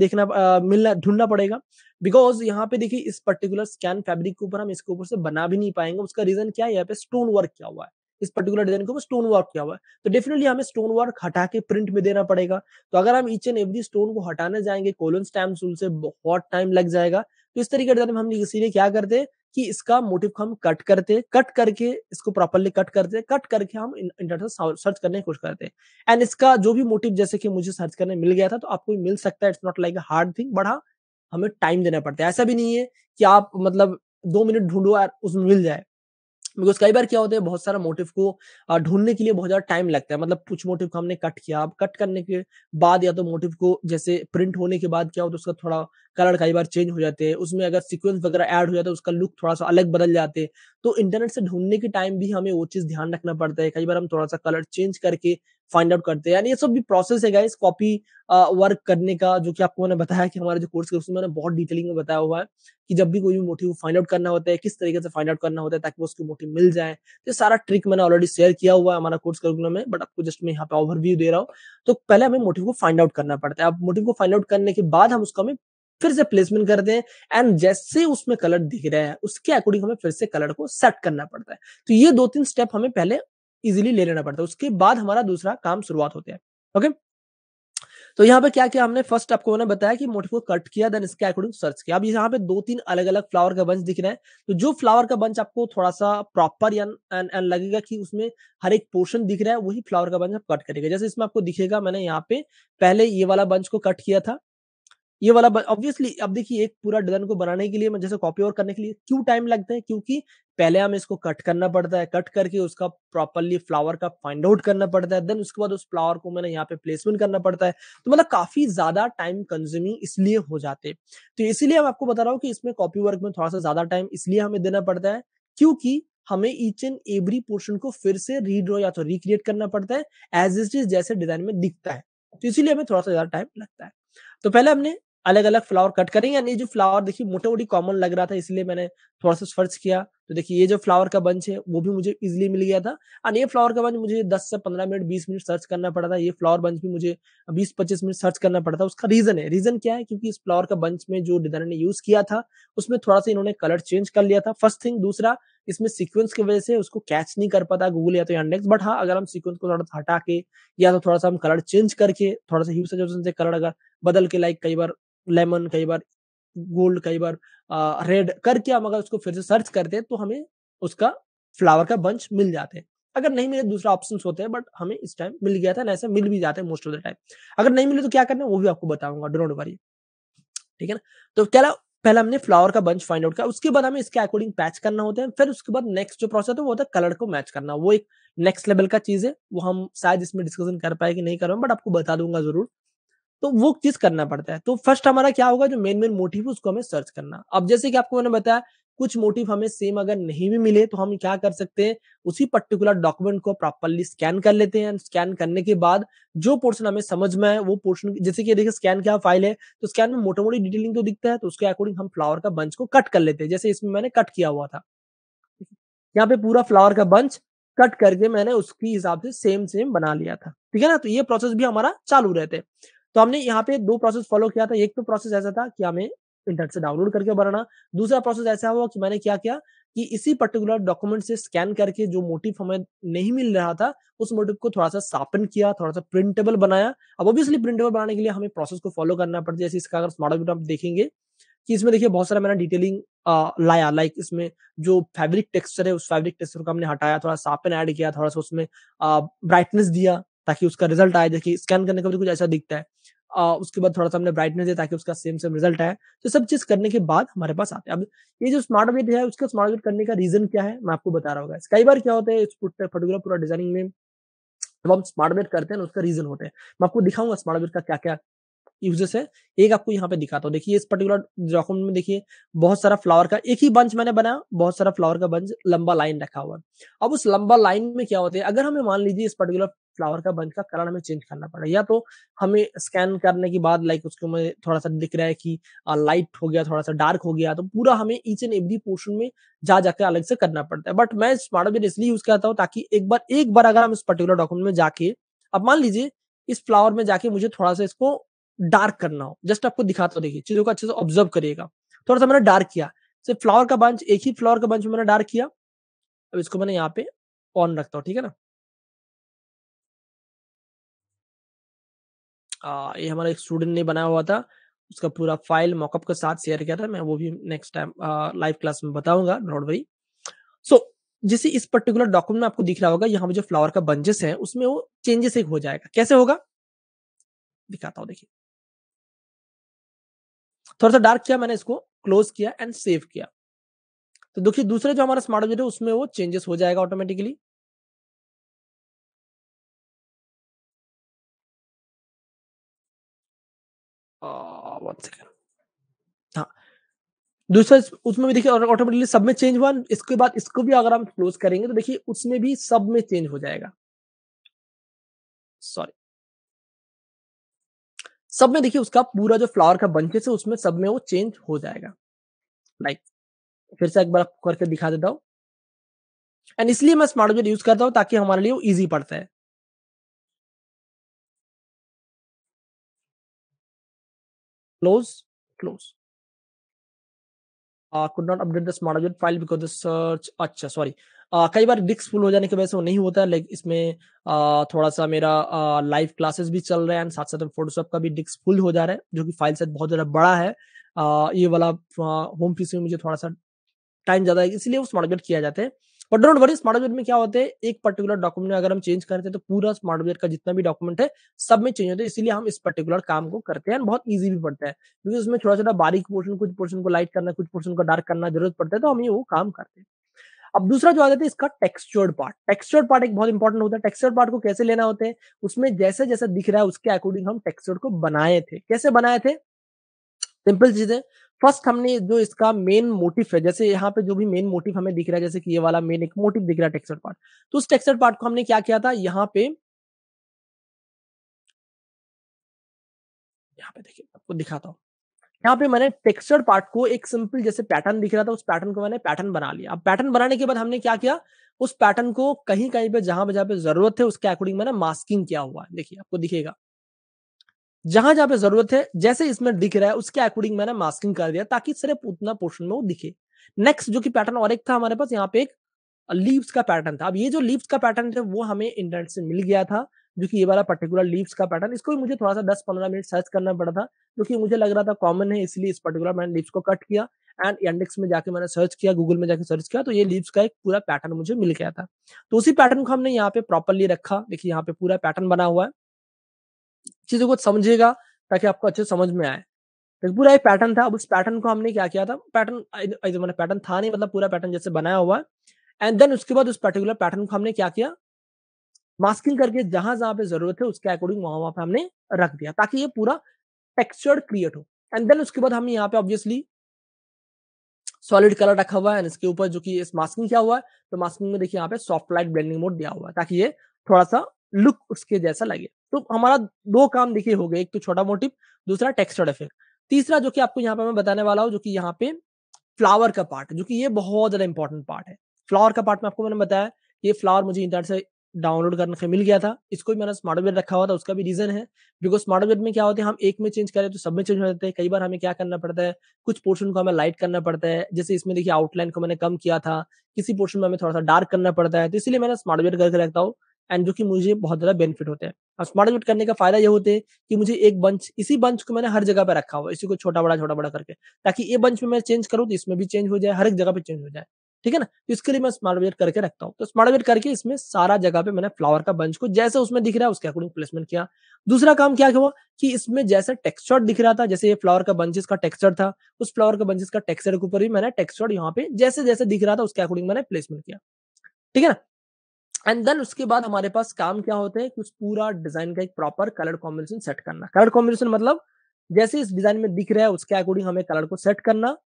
देखना मिलना ढूंढना पड़ेगा बिकॉज यहाँ पे देखिए इस पर्टिकुलर स्कैन फैब्रिक के ऊपर हम इसके ऊपर से बना भी नहीं पाएंगे उसका रीजन क्या है यहाँ पे स्टोन वर्क क्या हुआ है इस पर्टिकुलर डिजाइन के ऊपर स्टोन वर्क क्या हुआ है तो डेफिनेटली हमें स्टोन वर्क हटा के प्रिंट में देना पड़ेगा तो अगर हम ईच एंड एवरी स्टोन को हटाने जाएंगे कोलन स्टैम्प से बहुत टाइम लग जाएगा तो इस तरीके से हम इसीलिए क्या करते हैं कि इसका मोटिव को हम कट करते कट करके इसको प्रॉपरली कट करते कट करके हम इंटरनेट से सर्च करने की कोशिश करते हैं एंड इसका जो भी मोटिव जैसे कि मुझे सर्च करने मिल गया था तो आपको मिल सकता है it's not like hard thing but हाँ हमें टाइम देना पड़ता है ऐसा भी नहीं है कि आप मतलब दो मिनट ढूंढो और उसमें मिल जाए बिकॉज कई बार क्या होता है बहुत सारा मोटिव को ढूंढने के लिए बहुत ज्यादा टाइम लगता है मतलब कुछ मोटिव को हमने कट किया अब कट करने के बाद या तो मोटिव को जैसे प्रिंट होने के बाद क्या होता है उसका थोड़ा कलर कई बार चेंज हो जाते हैं उसमें अगर सिक्वेंस वगैरह ऐड हो जाता है उसका लुक थोड़ा सा अलग बदल जाते हैं तो इंटरनेट से ढूंढने के टाइम भी हमें वो चीज ध्यान रखना पड़ता है कई बार हम थोड़ा सा कलर चेंज करके फाइंड आउट करते हैं यानी ये सब भी प्रोसेस है इस कॉपी वर्क करने का जो कि आपको मैंने बताया कि हमारे जो कोर्स है उसमें मैंने बहुत डिटेलिंग में बताया हुआ है कि जब भी कोई भी मोटिव फाइंड आउट करना होता है किस तरीके से फाइंड आउट करना होता है ताकि वो उसकी मोटिव मिल जाए तो सारा ट्रिक मैंने ऑलरेडी शेयर किया हुआ है हमारा कोर्स करिकुलम में बट आपको जस्ट मैं यहाँ पे ओवरव्यू दे रहा हूँ तो पहले हमें मोटिव को फाइंड आउट करना पड़ता है अब मोटिव को फाइंड आउट करने के बाद हम उसको हमें फिर से प्लेसमेंट कर दें एंड जैसे उसमें कलर दिख रहा है उसके अकॉर्डिंग हमें फिर से कलर को सेट करना पड़ता है तो ये दो तीन स्टेप हमें पहले इजिली ले लेना पड़ता है उसके बाद हमारा दूसरा काम शुरुआत होता है ओके तो यहाँ पे क्या किया हमने फर्स्ट आपको मैंने बताया कि मोटिव को कट किया देन इसके अकॉर्डिंग सर्च किया अब यहाँ पे दो तीन अलग अलग फ्लावर का बंच दिख रहा है तो जो फ्लावर का बंच आपको थोड़ा सा प्रॉपर लगेगा कि उसमें हर एक पोर्शन दिख रहा है वही फ्लावर का बंच आप कट करेगा जैसे इसमें आपको दिखेगा मैंने यहाँ पे पहले ये वाला बंच को कट किया था ये वाला ऑब्वियसली अब देखिए एक पूरा डिजाइन को बनाने के लिए मैं जैसे कॉपी और करने के लिए क्यों टाइम लगता है क्योंकि पहले हमें इसको कट करना पड़ता है कट करके उसका प्रॉपरली फ्लावर का फाइंड आउट करना पड़ता है देन उसके बाद उस फ्लावर को मैंने यहाँ पे प्लेसमेंट करना पड़ता है तो मतलब काफी ज्यादा टाइम कंज्यूमिंग इसलिए हो जाते तो इसीलिए मैं आपको बता रहा हूँ कि इसमें कॉपी वर्क में थोड़ा सा ज्यादा टाइम इसलिए हमें देना पड़ता है क्योंकि हमें ईच एंड एवरी पोर्शन को फिर से रीड्रॉ या तो रिक्रिएट करना पड़ता है एज इट इज जैसे डिजाइन में दिखता है तो इसीलिए हमें थोड़ा सा ज्यादा टाइम लगता है तो पहले हमने अलग अलग फ्लावर कट करेंगे यानी जो फ्लावर देखिए मोटा मोटी कॉमन लग रहा था इसलिए मैंने थोड़ा सा सर्च किया तो देखिए ये जो फ्लावर का बंच है वो भी मुझे इजिली मिल गया था और ये फ्लावर का बंच मुझे 10 से 15 मिनट 20 मिनट सर्च करना पड़ा था ये फ्लावर बंच भी मुझे 20-25 मिनट सर्च करना पड़ा था उसका रीजन है रीजन क्या है क्योंकि इस फ्लावर का बंच में जो डिजाइनर ने यूज किया था उसमें थोड़ा सा इन्होंने कलर चेंज कर लिया था फर्स्ट थिंग दूसरा इसमें सीक्वेंस की वजह से उसको कैच नहीं कर पाता गूगल या तो इंडेक्स बट हाँ अगर हम सीक्वेंस को थोड़ा सा हटा के या तो थोड़ा सा हम कलर चेंज करके थोड़ा सा से कलर अगर बदल के लाइक कई बार लेमन कई बार गोल्ड कई बार रेड करके हम अगर उसको फिर से सर्च करते हैं तो हमें उसका फ्लावर का बंच मिल जाते हैं अगर नहीं मिले दूसरा ऑप्शन होते हैं बट हमें इस टाइम मिल गया था ऐसे मिल भी जाते हैं मोस्ट ऑफ द टाइम अगर नहीं मिले तो क्या करना है वो भी आपको बताऊंगा डोंट वरी ठीक है ना तो क्या पहले हमने फ्लावर का बंच फाइंड आउट किया उसके बाद हमें इसके अकॉर्डिंग पैच करना होता है फिर उसके बाद नेक्स्ट जो प्रोसेस है वो होता है कलर को मैच करना वो एक नेक्स्ट लेवल का चीज है वो हम शायद इसमें डिस्कशन कर पाए कि नहीं कर पाए बट आपको बता दूंगा जरूर तो वो चीज करना पड़ता है तो फर्स्ट हमारा क्या होगा जो मेन मेन मोटिव है उसको हमें सर्च करना अब जैसे कि आपको मैंने बताया कुछ मोटिव हमें सेम अगर नहीं भी मिले तो हम क्या कर सकते हैं उसी पर्टिकुलर डॉक्यूमेंट को प्रॉपरली स्कैन कर लेते हैं स्कैन करने के बाद जो पोर्शन हमें समझ में है वो पोर्शन जैसे कि देखिए स्कैन क्या फाइल है तो स्कैन में मोटा मोटी डिटेलिंग तो दिखता है तो उसके अकॉर्डिंग हम फ्लावर का बंच को कट कर लेते हैं जैसे इसमें मैंने कट किया हुआ था यहाँ पे पूरा फ्लावर का बंच कट करके मैंने उसकी हिसाब से सेम सेम बना लिया था ठीक है ना तो ये प्रोसेस भी हमारा चालू रहते हैं तो हमने यहाँ पे दो प्रोसेस फॉलो किया था एक तो प्रोसेस ऐसा था कि हमें इंटरनेट से डाउनलोड करके बनाना दूसरा प्रोसेस ऐसा हुआ कि मैंने क्या किया कि इसी पर्टिकुलर डॉक्यूमेंट से स्कैन करके जो मोटिव हमें नहीं मिल रहा था उस मोटिव को थोड़ा सा सापन किया थोड़ा सा प्रिंटेबल बनाया अब ऑब्वियसली प्रिंटेबल बनाने के लिए हमें प्रोसेस को फॉलो करना पड़ता है जैसे इसका अगर स्मार्ट आप देखेंगे कि इसमें देखिए बहुत सारा मैंने डिटेलिंग लाया लाइक इसमें जो फैब्रिक टेक्सचर है उस फैब्रिक टेक्सचर को हमने हटाया थोड़ा सापन ऐड किया थोड़ा सा उसमें ब्राइटनेस दिया ताकि उसका रिजल्ट आए देखिए स्कैन करने का भी कुछ ऐसा दिखता है आ, उसके बाद थोड़ा सा हमने ब्राइटनेस दिया ताकि उसका सेम सेम रिजल्ट आए तो सब चीज करने के बाद हमारे पास आते हैं अब ये जो स्मार्ट अपडेट है उसका स्मार्ट अपडेट करने का रीजन क्या है मैं आपको बता रहा होगा कई बार क्या होता है इस फोटोग्राफ पूरा डिजाइनिंग में जब हम स्मार्ट अपडेट करते हैं उसका रीजन होता है मैं आपको दिखाऊंगा स्मार्ट अपडेट का क्या क्या यूजेस है एक आपको यहाँ पे दिखाता हूँ देखिए इस पर्टिकुलर डॉक्यूमेंट में देखिए बहुत सारा फ्लावर का एक ही बंच मैंने बनाया बहुत सारा फ्लावर का बंच लंबा लाइन रखा हुआ है अब उस लंबा लाइन में क्या होता है अगर हमें मान लीजिए इस पर्टिकुलर फ्लावर का बंच का कलर हमें चेंज करना पड़ा या तो हमें स्कैन करने के बाद लाइक उसके में थोड़ा सा दिख रहा है कि लाइट हो गया थोड़ा सा डार्क हो गया तो पूरा हमें ईच एंड एवरी पोर्शन में जा जाकर अलग से करना पड़ता है बट मैं स्मार्ट ऑब्जेक्ट इसलिए यूज करता हूँ ताकि एक बार एक बार अगर हम इस पर्टिकुलर डॉक्यूमेंट में जाके अब मान लीजिए इस फ्लावर में जाके मुझे थोड़ा सा इसको डार्क करना हो जस्ट आपको दिखाता हूँ देखिए चीजों को अच्छे से ऑब्जर्व करिएगा थोड़ा सा मैंने डार्क किया सिर्फ फ्लावर का बंच एक ही फ्लावर का बंच में मैंने डार्क किया अब इसको मैंने यहाँ पे ऑन रखता हूँ ठीक है ना ये हमारा एक स्टूडेंट ने बनाया हुआ था उसका पूरा फाइल मॉकअप के साथ शेयर किया था मैं वो भी नेक्स्ट टाइम लाइव क्लास में बताऊंगा नॉट वरी सो जैसे इस पर्टिकुलर डॉक्यूमेंट में आपको दिख रहा होगा यहाँ जो फ्लावर का बंजेस है उसमें वो चेंजेस एक हो जाएगा कैसे होगा दिखाता हूँ देखिए थोड़ा सा डार्क किया मैंने इसको क्लोज किया एंड सेव किया तो देखिए दूसरा जो हमारा स्मार्ट ऑब्जेक्ट है उसमें वो चेंजेस हो जाएगा ऑटोमेटिकली हाँ। दूसरा उसमें भी देखिए ऑटोमेटिकली सब में चेंज हुआ इसके बाद इसको भी अगर हम क्लोज करेंगे तो देखिए उसमें भी सब में चेंज हो जाएगा सॉरी सब में देखिए उसका पूरा जो फ्लावर का बंचेस है उसमें सब में वो चेंज हो जाएगा लाइक like, फिर से एक बार करके दिखा देता हूँ एंड इसलिए मैं स्मार्ट यूज करता हूँ ताकि हमारे लिए वो इजी पड़ता है close, close. Uh, could not update this model file because the search अच्छा sorry uh, कई बार डिस्क फुल हो जाने की वजह से वो नहीं होता है लाइक इसमें uh, थोड़ा सा मेरा लाइव uh, क्लासेस भी चल रहे हैं साथ साथ फोटोशॉप का भी डिस्क फुल हो जा रहा है जो कि फाइल सेट बहुत ज़्यादा बड़ा है uh, ये वाला होम uh, पीसी में मुझे थोड़ा सा टाइम ज़्यादा है इसलिए वो स्मार्ट किया जाता है but don't worry smart smartware में क्या होता है एक पर्टिकुलर डॉक्यूमेंट अगर हम चेंज करते हैं तो पूरा स्मार्ट स्मार्टवेयर का जितना भी डॉक्यूमेंट है सब में चेंज होता है इसलिए हम इस पर्टिकुलर काम को करते हैं बहुत ईजी भी पड़ता है क्योंकि उसमें छोटा छोटा बारीक पोर्शन कुछ पोर्शन को लाइट करना कुछ पोर्शन को डार्क करना जरूरत पड़ता है तो हम ये वो काम करते हैं अब दूसरा जो आ जाता है इसका टेक्सचर्ड पार्ट टेक्सचर्ड पार्ट एक बहुत इंपॉर्टेंट होता है टेक्सचर्ड पार्ट को कैसे लेना होता है उसमें जैसे जैसा दिख रहा है उसके अकॉर्डिंग हम टेक्सचर्ड को बनाए थे कैसे बनाए थे सिंपल चीज है फर्स्ट हमने जो इसका मेन मोटिव है जैसे यहाँ पे जो भी मेन मोटिव हमें दिख रहा है जैसे कि ये वाला मेन एक मोटिव दिख रहा है टेक्सचर पार्ट तो उस टेक्सचर पार्ट को हमने क्या किया था यहाँ पे यहाँ पे देखिए आपको दिखाता हूँ यहाँ पे मैंने टेक्सचर पार्ट को एक सिंपल जैसे पैटर्न दिख रहा था उस पैटर्न को मैंने पैटर्न बना लिया अब पैटर्न बनाने के बाद हमने क्या किया उस पैटर्न को कहीं कहीं पे जहां जहां पे जरूरत है उसके अकॉर्डिंग मैंने मास्किंग किया हुआ है देखिए आपको दिखेगा जहां जहां पे जरूरत है जैसे इसमें दिख रहा है उसके अकॉर्डिंग मैंने मास्किंग कर दिया ताकि सिर्फ उतना पोर्शन में वो दिखे नेक्स्ट जो कि पैटर्न और एक था हमारे पास यहाँ पे एक लीव्स का पैटर्न था अब ये जो लीव्स का पैटर्न था वो हमें इंटरनेट से मिल गया था जो कि ये वाला पर्टिकुलर लीव्स का पैटर्न इसको भी मुझे थोड़ा सा दस पंद्रह मिनट सर्च करना पड़ा था क्योंकि मुझे लग रहा था कॉमन है इसलिए इस पर्टिकुलर मैंने लीव्स को कट किया एंड इंडेक्स में जाके मैंने सर्च किया गूगल में जाके सर्च किया तो ये लीव्स का एक पूरा पैटर्न मुझे मिल गया था तो उसी पैटर्न को हमने यहाँ पे प्रॉपरली रखा देखिए यहाँ पे पूरा पैटर्न बना हुआ है चीजों को समझेगा ताकि आपको अच्छे समझ में आए तो पूरा एक पैटर्न था अब उस पैटर्न को हमने क्या किया था पैटर्न मैंने पैटर्न था नहीं मतलब पूरा पैटर्न जैसे बनाया हुआ है एंड देन उसके बाद उस पर्टिकुलर पैटर्न को हमने क्या किया मास्किंग करके जहां जहां पे जरूरत है उसके अकॉर्डिंग वहां वहां पे हमने रख दिया ताकि ये पूरा टेक्सचर्ड क्रिएट हो एंड देन उसके बाद हमने यहाँ पे ऑब्वियसली सॉलिड कलर रखा हुआ है एंड इसके ऊपर जो कि इस मास्किंग क्या हुआ है तो मास्किंग में देखिए यहाँ पे सॉफ्ट लाइट ब्लेंडिंग मोड दिया हुआ है ताकि ये थोड़ा सा लुक उसके जैसा लगे तो हमारा दो काम देखिए हो गए एक तो छोटा मोटिव दूसरा टेक्सचर इफेक्ट तीसरा जो कि आपको यहाँ पे मैं बताने वाला हूँ जो कि यहाँ पे फ्लावर का पार्ट जो कि ये बहुत ज्यादा इंपॉर्टेंट पार्ट है फ्लावर का पार्ट में आपको मैंने बताया ये फ्लावर मुझे इंटरनेट से डाउनलोड करने मिल गया था इसको भी मैंने स्मार्टवेयर रखा हुआ था उसका भी रीजन है बिकॉज स्मार्टवेयर में क्या होता है हम एक में चेंज करें तो सब में चेंज हो जाते हैं कई बार हमें क्या करना पड़ता है कुछ पोर्शन को हमें लाइट करना पड़ता है जैसे इसमें देखिए आउटलाइन को मैंने कम किया था किसी पोर्शन में हमें थोड़ा सा डार्क करना पड़ता है तो इसलिए मैंने स्मार्टवेयर करके रखता हूँ एंड जो कि मुझे बहुत ज़्यादा बेनिफिट होते हैं अब स्मार्ट इन्वेस्ट करने का फायदा ये होते हैं कि मुझे एक बंच इसी बंच को मैंने हर जगह पर रखा हुआ इसी को छोटा बड़ा छोटा बड़ा करके ताकि ये बंच में मैं चेंज करूँ तो इसमें भी चेंज हो जाए हर एक जगह पर चेंज हो जाए ठीक है ना तो इसके लिए मैं स्मार्ट बजट करके रखता हूँ तो स्मार्ट वेट करके इसमें सारा जगह पे मैंने फ्लावर का बंच को जैसे उसमें दिख रहा है उसके अकॉर्डिंग प्लेसमेंट किया दूसरा काम क्या हुआ कि इसमें जैसे टेक्सचर दिख रहा था जैसे ये फ्लावर का बंचेस का टेक्सचर था उस फ्लावर का बंचेस का टेक्सचर के ऊपर भी मैंने टेक्सचर यहाँ पे जैसे जैसे दिख रहा था उसके अकॉर्डिंग मैंने प्लेसमेंट किया ठीक है ना एंड देन उसके बाद हमारे पास काम क्या होता है कि उस पूरा डिजाइन का एक प्रॉपर कलर कॉम्बिनेशन सेट करना कलर कॉम्बिनेशन मतलब जैसे इस डिजाइन में दिख रहा है उसके अकॉर्डिंग हमें कलर को सेट करना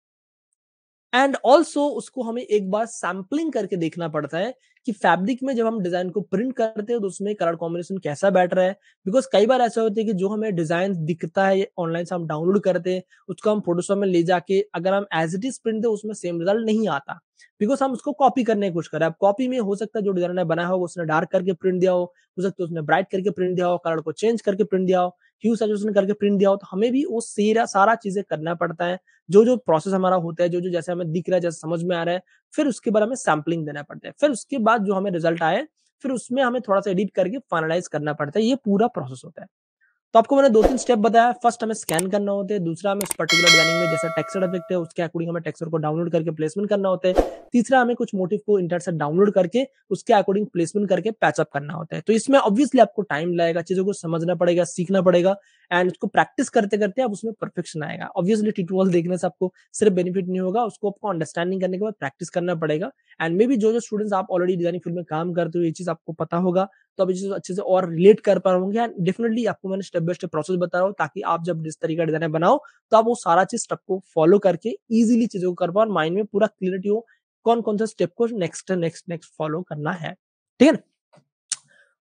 एंड ऑल्सो उसको हमें एक बार सैम्पलिंग करके देखना पड़ता है कि फैब्रिक में जब हम डिजाइन को प्रिंट करते हैं तो उसमें कलर कॉम्बिनेशन कैसा बैठ रहा है बिकॉज कई बार ऐसा होता है कि जो हमें डिजाइन दिखता है ऑनलाइन से हम डाउनलोड करते हैं उसको हम फोटोशॉप में ले जाके अगर हम एज इट इज प्रिंट दे उसमें सेम रिजल्ट नहीं आता बिकॉज हम उसको कॉपी करने की कोशिश कर रहे हैं कॉपी में हो सकता है जो डिजाइन बनाया होगा उसने डार्क करके प्रिंट दिया हो हो सकता है उसने ब्राइट करके प्रिंट दिया हो कलर को चेंज करके प्रिंट दिया हो ह्यू सजेशन करके प्रिंट दिया हो तो हमें भी वो सेरा सारा चीजें करना पड़ता है जो जो प्रोसेस हमारा होता है जो जो जैसे हमें दिख रहा है जैसे समझ में आ रहा है फिर उसके बाद हमें सैम्पलिंग देना पड़ता है फिर उसके बाद जो हमें रिजल्ट आए फिर उसमें हमें थोड़ा सा एडिट करके फाइनलाइज करना पड़ता है ये पूरा प्रोसेस होता है तो आपको मैंने दो तीन स्टेप बताया फर्स्ट हमें स्कैन करना होते हैं दूसरा हमें उस पर्टिकुलर डिजाइनिंग में जैसा टेक्सर इफेक्ट है उसके अकॉर्डिंग हमें टेक्सर को डाउनलोड करके प्लेसमेंट करना होता है तीसरा हमें कुछ मोटिव को इंटरनेट से डाउनलोड करके उसके अकॉर्डिंग प्लेसमेंट करके पैचअप करना होता है तो इसमें ऑब्वियसली आपको टाइम लगेगा चीजों को समझना पड़ेगा सीखना पड़ेगा एंड उसको प्रैक्टिस करते करते आप उसमें परफेक्शन आएगा ऑब्वियसली ट्वेल्व देखने से आपको सिर्फ बेनिफिट नहीं होगा उसको आपको अंडरस्टैंडिंग करने के बाद प्रैक्टिस करना पड़ेगा एंड मे बी जो जो स्टूडेंट्स आप ऑलरेडी डिजाइनिंग फील्ड में काम करते हो ये चीज आपको पता होगा तो आप ये चीज अच्छे से और रिलेट कर पा होंगे एंड डेफिनेटली आपको मैंने स्टेप बाय स्टेप प्रोसेस बता रहा हूँ ताकि आप जब जिस तरीके का डिजाइन बनाओ तो आप वो सारा चीज स्टेप को फॉलो करके इजिली चीजों को कर पाओ और माइंड में पूरा क्लियरिटी हो कौन कौन सा स्टेप को नेक्स्ट नेक्स्ट नेक्स्ट फॉलो करना है ठीक है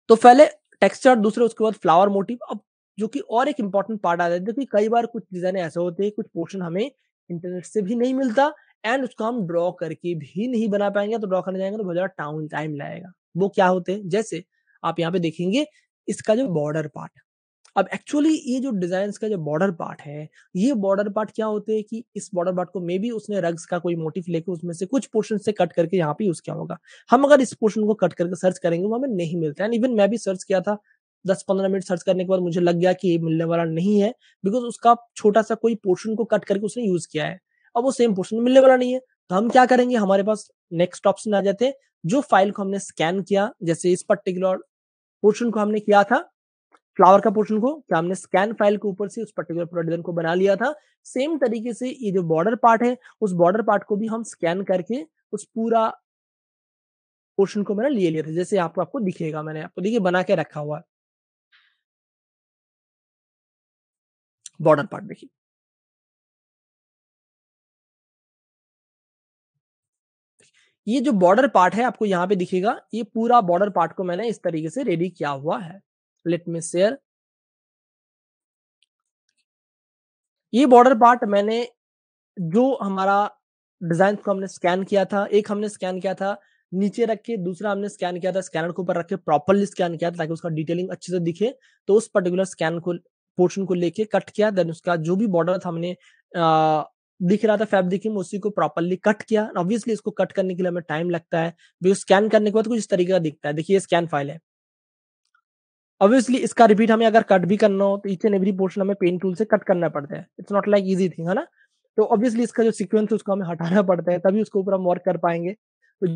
तो पहले टेक्सचर दूसरे उसके बाद फ्लावर मोटिव अब जो कि और एक इम्पोर्टेंट पार्ट आ जाता है देखिए कई बार कुछ डिजाइन ऐसे होते हैं कुछ पोर्शन हमें इंटरनेट से भी नहीं मिलता एंड उसको हम ड्रॉ करके भी नहीं बना पाएंगे तो ड्रॉ करने जाएंगे तो बहुत ज्यादा टाउन टाइम लाएगा वो क्या होते हैं जैसे आप यहाँ पे देखेंगे इसका जो बॉर्डर पार्ट अब एक्चुअली ये जो डिजाइन का जो बॉर्डर पार्ट है ये बॉर्डर पार्ट क्या होते हैं कि इस बॉर्डर पार्ट को मे बी उसने रग्स का कोई मोटिव लेके उसमें से कुछ पोर्शन से कट करके यहाँ पे यूज किया होगा हम अगर इस पोर्शन को कट करके सर्च करेंगे वो हमें नहीं मिलता है इवन मैं भी सर्च किया था दस पंद्रह मिनट सर्च करने के बाद मुझे लग गया कि ये मिलने वाला नहीं है बिकॉज उसका छोटा सा कोई पोर्शन को कट करके उसने यूज किया है अब वो सेम पोर्शन मिलने वाला नहीं है तो हम क्या करेंगे हमारे पास नेक्स्ट ऑप्शन आ जाते हैं जो फाइल को हमने स्कैन किया जैसे इस पर्टिकुलर पोर्शन को हमने किया था फ्लावर का पोर्शन को क्या हमने स्कैन फाइल के ऊपर से उस पर्टिकुलर पूरा को बना लिया था सेम तरीके से ये जो बॉर्डर पार्ट है उस बॉर्डर पार्ट को भी हम स्कैन करके उस पूरा पोर्शन को मैंने ले लिया था जैसे आपको आपको दिखेगा मैंने आपको देखिए बना के रखा हुआ बॉर्डर पार्ट देखिए ये जो बॉर्डर पार्ट है आपको यहां पे दिखेगा ये पूरा बॉर्डर पार्ट को मैंने इस तरीके से रेडी किया हुआ है लेट मी शेयर ये बॉर्डर पार्ट मैंने जो हमारा डिजाइन को हमने स्कैन किया था एक हमने स्कैन किया था नीचे रख के दूसरा हमने स्कैन किया था स्कैनर के ऊपर रख के प्रॉपरली स्कैन किया था ताकि उसका डिटेलिंग अच्छे से दिखे तो उस पर्टिकुलर स्कैन को पोर्शन को लेके कट किया देन उसका जो भी बॉर्डर था हमने दिख रहा था फैब्रिक में उसी को प्रॉपरली कट किया ऑब्वियसली इसको कट करने के लिए हमें टाइम लगता है भी स्कैन करने के बाद कुछ इस तरीके का दिखता है देखिए ये स्कैन फाइल है ऑब्वियसली इसका रिपीट हमें अगर कट भी करना हो तो इच एंड एवरी पोर्शन हमें पेन टूल से कट करना पड़ता है it's not like easy thing है ना तो ऑब्वियसली इसका जो सिक्वेंस है उसको हमें हटाना पड़ता है तभी उसको ऊपर हम वर्क कर पाएंगे तो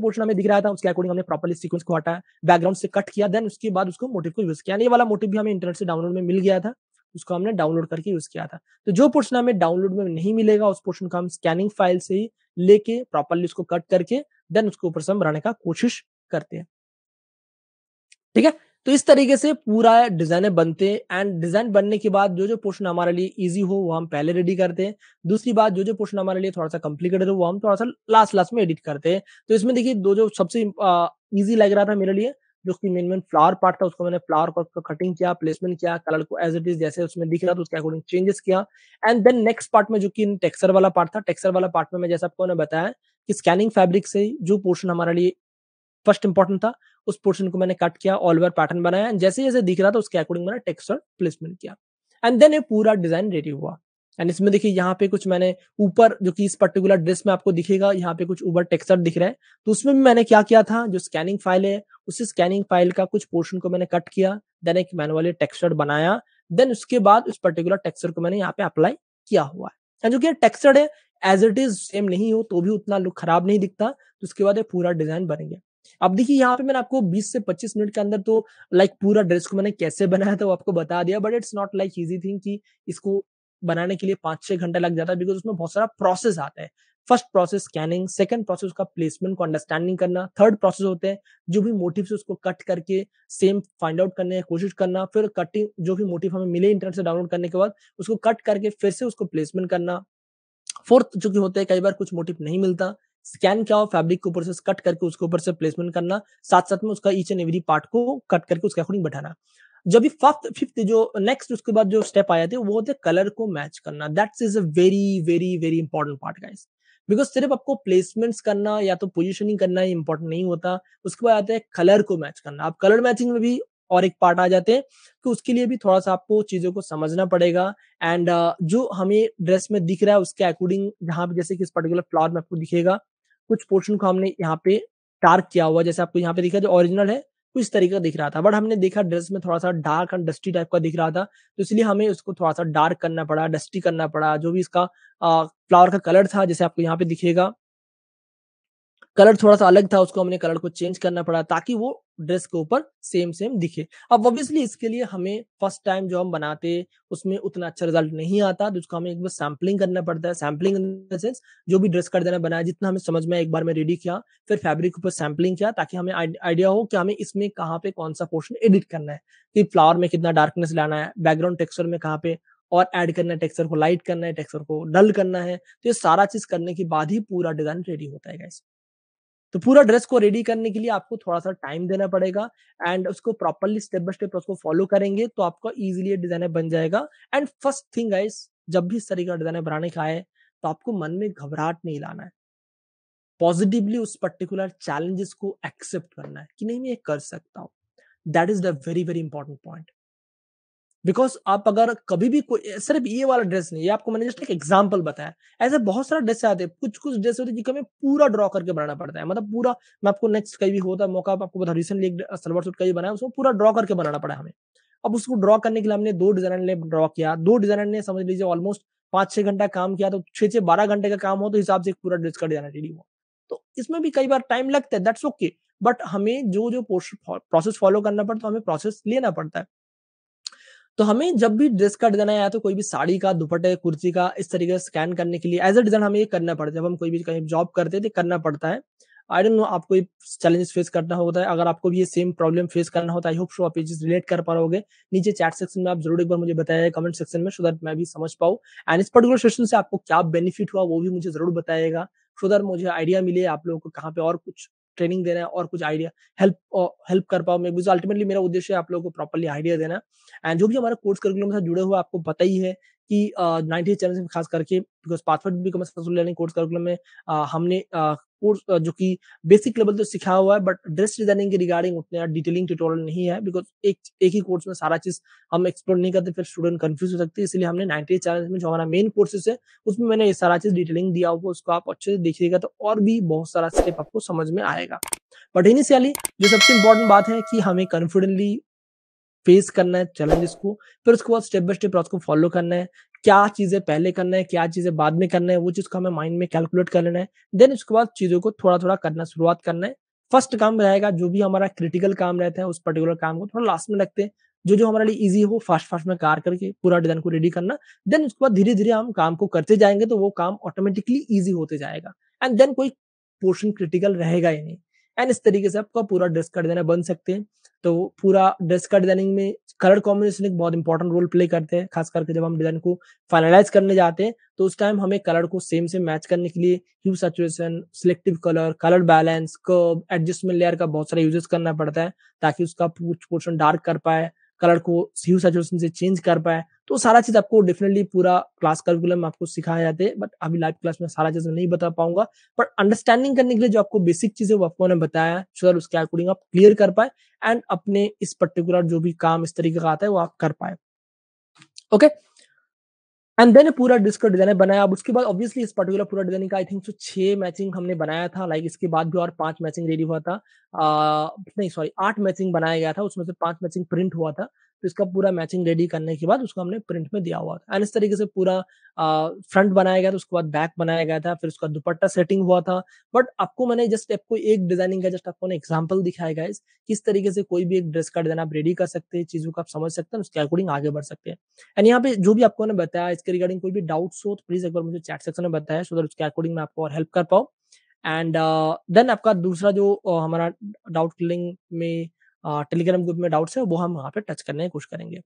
पोर्शन हमें दिख रहा था उसके अकॉर्डिंग हमने प्रॉपरली सीक्वेंस को हटाया बैकग्राउंड से कट किया देन उसके बाद उसको मोटिव को यूज किया ये वाला मोटिव भी हमें इंटरनेट से डाउनलोड में मिल गया था उसको हमने डाउनलोड करके यूज किया था तो जो पोर्शन हमें डाउनलोड में नहीं मिलेगा उस पोर्शन को हम स्कैनिंग फाइल से ही लेके प्रॉपरली उसको कट करके देन उसके ऊपर से हम बनाने का कोशिश करते हैं ठीक है तो इस तरीके से पूरा डिजाइने बनते हैं एंड डिजाइन बनने के बाद जो जो पोर्शन हमारे लिए इजी हो वो हम पहले रेडी करते हैं दूसरी बात जो जो पोर्शन हमारे लिए थोड़ा सा कॉम्प्लिकेटेड हो वो हम थोड़ा सा लास्ट लास्ट में एडिट करते हैं तो इसमें देखिए दो जो सबसे ईजी लग रहा था मेरे लिए जो उसकी मेन मेन फ्लावर पार्ट था उसको मैंने फ्लावर को कटिंग किया प्लेसमेंट किया कलर को एज इट इज जैसे उसमें दिख रहा था उसके अकॉर्डिंग चेंजेस किया एंड देन नेक्स्ट पार्ट में जो कि टेक्सचर वाला पार्ट था टेक्सचर वाला पार्ट में मैं जैसे आपको बताया कि स्कैनिंग फैब्रिक से जो पोर्शन हमारे लिए फर्स्ट इंपॉर्टेंट था उस पोर्शन को मैंने कट किया ऑल ओवर पैटर्न बनाया जैसे जैसे दिख रहा था उसके अकॉर्डिंग मैंने टेक्सचर प्लेसमेंट किया एंड देन ये पूरा डिजाइन रेडी हुआ एंड इसमें देखिए यहाँ पे कुछ मैंने ऊपर जो कि इस पर्टिकुलर ड्रेस में आपको दिखेगा यहाँ पे कुछ ऊपर टेक्सचर दिख रहे हैं तो उसमें भी मैंने क्या किया था जो स्कैनिंग फाइल है उस स्कैनिंग फाइल का कुछ पोर्शन को मैंने कट किया देन एक मैनुअली टेक्सचर बनाया देन उसके बाद उस पर्टिकुलर टेक्सचर को मैंने यहाँ पे अप्लाई किया हुआ है जो कि टेक्सचर है एज इट इज सेम नहीं हो तो भी उतना लुक खराब नहीं दिखता तो उसके बाद ये पूरा डिजाइन बन गया अब देखिए यहाँ पे मैंने आपको 20 से 25 मिनट के अंदर तो लाइक पूरा ड्रेस को मैंने कैसे बनाया था वो आपको बता दिया but it's not like easy thing कि इसको बनाने के लिए पांच छह घंटा लग जाता है बिकॉज उसमें बहुत सारा प्रोसेस आता है first process scanning second process का प्लेसमेंट को अंडरस्टैंडिंग करना थर्ड प्रोसेस होते हैं जो भी मोटिव उसको कट करके सेम फाइंड आउट करने की कोशिश करना फिर कटिंग जो भी मोटिव हमें मिले इंटरनेट से डाउनलोड करने के बाद उसको कट करके फिर से उसको प्लेसमेंट करना फोर्थ जो कि होता है कई बार कुछ मोटिव नहीं मिलता स्कैन किया हो फैब्रिक के ऊपर से कट करके उसके ऊपर से प्लेसमेंट करना साथ साथ में उसका ईच एंड एवरी पार्ट को कट करके उसके अकॉर्डिंग बैठाना जब भी फिफ्थ फिफ्थ जो नेक्स्ट उसके बाद जो स्टेप आया थे वो होते कलर को मैच करना that's is a very very very important part guys because सिर्फ आपको प्लेसमेंट्स करना या तो पोजिशनिंग करना इंपॉर्टेंट नहीं होता उसके बाद आता है कलर को मैच करना आप कलर मैचिंग में भी और एक पार्ट आ जाते हैं कि उसके लिए भी थोड़ा सा आपको चीजों को समझना पड़ेगा एंड uh, जो हमें ड्रेस में दिख रहा है उसके अकॉर्डिंग जहां पे जैसे किस पर्टिकुलर फ्लावर में आपको दिखेगा कुछ पोर्शन को हमने यहाँ पे डार्क किया हुआ जैसे आपको यहाँ पे दिखा जो ओरिजिनल है कुछ तरीके का दिख रहा था बट हमने देखा ड्रेस में थोड़ा सा डार्क एंड डस्टी टाइप का दिख रहा था तो इसलिए हमें उसको थोड़ा सा डार्क करना पड़ा डस्टी करना पड़ा जो भी इसका फ्लावर का कलर था जैसे आपको यहाँ पे दिखेगा कलर थोड़ा सा अलग था उसको हमने कलर को चेंज करना पड़ा ताकि वो ड्रेस के ऊपर सेम सेम दिखे अब ऑब्वियसली इसके लिए हमें फर्स्ट टाइम जो हम बनाते उसमें उतना अच्छा रिजल्ट नहीं आता तो उसको हमें एक बार सैम्पलिंग करना पड़ता है सैम्पलिंग इन सेंस जो भी ड्रेस कर देना बनाया जितना हमें समझ में एक बार में रेडी किया फिर फैब्रिक ऊपर सैम्पलिंग किया ताकि हमें आइडिया हो कि हमें इसमें कहाँ पे कौन सा पोर्शन एडिट करना है कि फ्लावर में कितना डार्कनेस लाना है बैकग्राउंड टेक्सचर में कहाँ पे और ऐड करना है टेक्सचर को लाइट करना है टेक्सचर को डल करना है तो ये सारा चीज करने के बाद ही पूरा डिजाइन रेडी होता है गाइस तो पूरा ड्रेस को रेडी करने के लिए आपको थोड़ा सा टाइम देना पड़ेगा एंड उसको प्रॉपरली स्टेप बाय स्टेप उसको फॉलो करेंगे तो आपका इजीली डिजाइनर बन जाएगा एंड फर्स्ट थिंग गाइस जब भी इस तरीके का डिजाइनर बनाने का है तो आपको मन में घबराहट नहीं लाना है पॉजिटिवली उस पर्टिकुलर चैलेंजेस को एक्सेप्ट करना है कि नहीं मैं ये कर सकता हूँ that is the very very important point because आप अगर कभी भी कोई सिर्फ ये वाला ड्रेस नहीं है आपको मैंने जस्ट एक एग्जाम्पल बताया ऐसे बहुत सारा ड्रेस आते हैं कुछ कुछ ड्रेस होते हैं जिनका हमें पूरा ड्रॉ करके बनाना पड़ता है मतलब पूरा मैं आपको नेक्स्ट कहीं भी होता है मौका आपको बता रिसेंटली एक सलवार सूट कहीं बनाया उसको पूरा ड्रॉ करके बनाना पड़ा हमें अब उसको ड्रॉ करने के लिए हमने दो डिजाइनर ने ड्रॉ किया दो डिजाइनर ने समझ लीजिए ऑलमोस्ट पाँच छः घंटा काम किया तो छः छः बारह घंटे का काम हो तो हिसाब से एक पूरा ड्रेस का डिजाइनर रेडी हुआ तो इसमें भी कई बार टाइम लगता है दैट्स ओके बट हमें जो जो प्रोसेस फॉलो करना पड़ता है तो हमें प्रोसेस लेना पड़ता है तो हमें जब भी ड्रेस का डिजाइन आया तो कोई भी साड़ी का दुपट्टे कुर्ती का इस तरीके से स्कैन करने के लिए एज अ डिजाइन हमें ये करना पड़ता है जब हम कोई भी कहीं जॉब करते तो करना पड़ता है आई डोंट नो आपको चैलेंज फेस करना होता है अगर आपको भी ये सेम प्रॉब्लम फेस करना होता है आई होप शो आप रिलेट कर पाओगे नीचे चैट सेक्शन में आप जरूर एक बार मुझे बताया कमेंट सेक्शन में सो दैट मैं भी समझ पाऊँ एंड इस पर्टिकुलर सेशन से आपको क्या बेनिफिट हुआ वो भी मुझे जरूर बताएगा सो दैट मुझे आइडिया मिले आप लोगों को कहाँ पे और कुछ ट्रेनिंग देना है और कुछ आइडिया हेल्प हेल्प कर पाओ मैं बिकॉज अल्टीमेटली मेरा उद्देश्य है आप लोगों को प्रॉपरली आइडिया देना एंड जो भी हमारा कोर्स करिकुलम से जुड़े हुए आपको पता ही है कि नाइनटी चैनल खास करके बिकॉज पाथवर्ड भी कमर्स लेर्निंग कोर्स करिकुलम में हमने कोर्स uh, जो कि बेसिक लेवल तो सिखा हुआ है बट ड्रेस डिजाइनिंग के रिगार्डिंग उतना डिटेलिंग ट्यूटोरियल नहीं है बिकॉज एक एक ही कोर्स में सारा चीज हम एक्सप्लोर नहीं करते फिर स्टूडेंट कंफ्यूज हो सकते हैं इसलिए हमने नाइनटी चैनल में जो हमारा मेन कोर्सेस है उसमें मैंने ये सारा चीज डिटेलिंग दिया हुआ उसको आप अच्छे से देखिएगा तो और भी बहुत सारा स्टेप आपको समझ में आएगा बट इनिशियली जो सबसे इंपॉर्टेंट बात है कि हमें कॉन्फिडेंटली फेस करना है चैलेंजेस को फिर उसके बाद स्टेप बाय स्टेप उसको फॉलो करना है क्या चीजें पहले करना है क्या चीजें बाद में करना है वो चीज को हमें माइंड में कैलकुलेट कर लेना है देन उसके बाद चीजों को थोड़ा थोड़ा करना शुरुआत करना है फर्स्ट काम रहेगा जो भी हमारा क्रिटिकल काम रहता है उस पर्टिकुलर काम को थोड़ा लास्ट में रखते हैं जो जो हमारे लिए इजी हो फास्ट फास्ट में कार करके पूरा डिजाइन को रेडी करना देन उसके बाद धीरे धीरे हम काम को करते जाएंगे तो वो काम ऑटोमेटिकली इजी होते जाएगा एंड देन कोई पोर्शन क्रिटिकल रहेगा ही नहीं एंड इस तरीके से आपका पूरा ड्रेस कर देना बन सकते हैं तो पूरा ड्रेस का डिजाइनिंग में कलर कॉम्बिनेशन एक बहुत इंपॉर्टेंट रोल प्ले करते हैं खास करके जब हम डिजाइन को फाइनलाइज करने जाते हैं तो उस टाइम हमें कलर को सेम से मैच करने के लिए ह्यू सेचुएशन selective colour colour balance curve adjustment layer का बहुत सारा यूजेस करना पड़ता है ताकि उसका पोर्शन डार्क कर पाए कलर को ह्यू सैचुरेशन से चेंज कर पाए तो सारा चीज आपको डेफिनेटली पूरा क्लास करिकुलम आपको सिखाया जाते हैं बट अभी लाइव क्लास में सारा चीज नहीं बता पाऊंगा बट अंडरस्टैंडिंग करने के लिए जो आपको बेसिक चीज है वो आपको ने बताया श्योर उसके अकॉर्डिंग आप क्लियर कर पाए एंड अपने इस पर्टिकुलर जो भी काम इस तरीके का आता है वो आप कर पाए ओके एंड देन पूरा डिस्क डिजाइन बनाया अब उसके बाद ऑब्वियसली इस पर्टिकुलर पूरा डिजाइन का आई थिंक छह मैचिंग हमने बनाया था लाइक like इसके बाद भी और पांच मैचिंग रेडी हुआ था नहीं सॉरी आठ मैचिंग बनाया गया था उसमें से पांच मैचिंग प्रिंट हुआ था तो इसका पूरा मैचिंग रेडी करने के बाद उसको हमने प्रिंट में दिया हुआ था एंड इस तरीके से पूरा फ्रंट बनाया गया था उसके बाद बैक बनाया गया था फिर उसका दुपट्टा सेटिंग हुआ था बट आपको मैंने जस्ट आपको एक डिजाइनिंग का जस्ट आपको एग्जाम्पल दिखाया गया किस तरीके से कोई भी एक ड्रेस का डिजाइन आप रेडी कर सकते हैं चीजों को आप समझ सकते हैं उसके अकॉर्डिंग आगे बढ़ सकते हैं एंड यहाँ पे जो भी आपको ने बताया इसके रिगार्डिंग कोई भी डाउट्स हो तो प्लीज एक बार मुझे चैट सेक्शन में बताया सो दैट उसके अकॉर्डिंग मैं आपको और हेल्प कर पाऊँ एंड देन uh, आपका दूसरा जो uh, हमारा डाउट क्लिंग में टेलीग्राम ग्रुप में डाउट्स है वो हम वहाँ पे टच करने की कोशिश करेंगे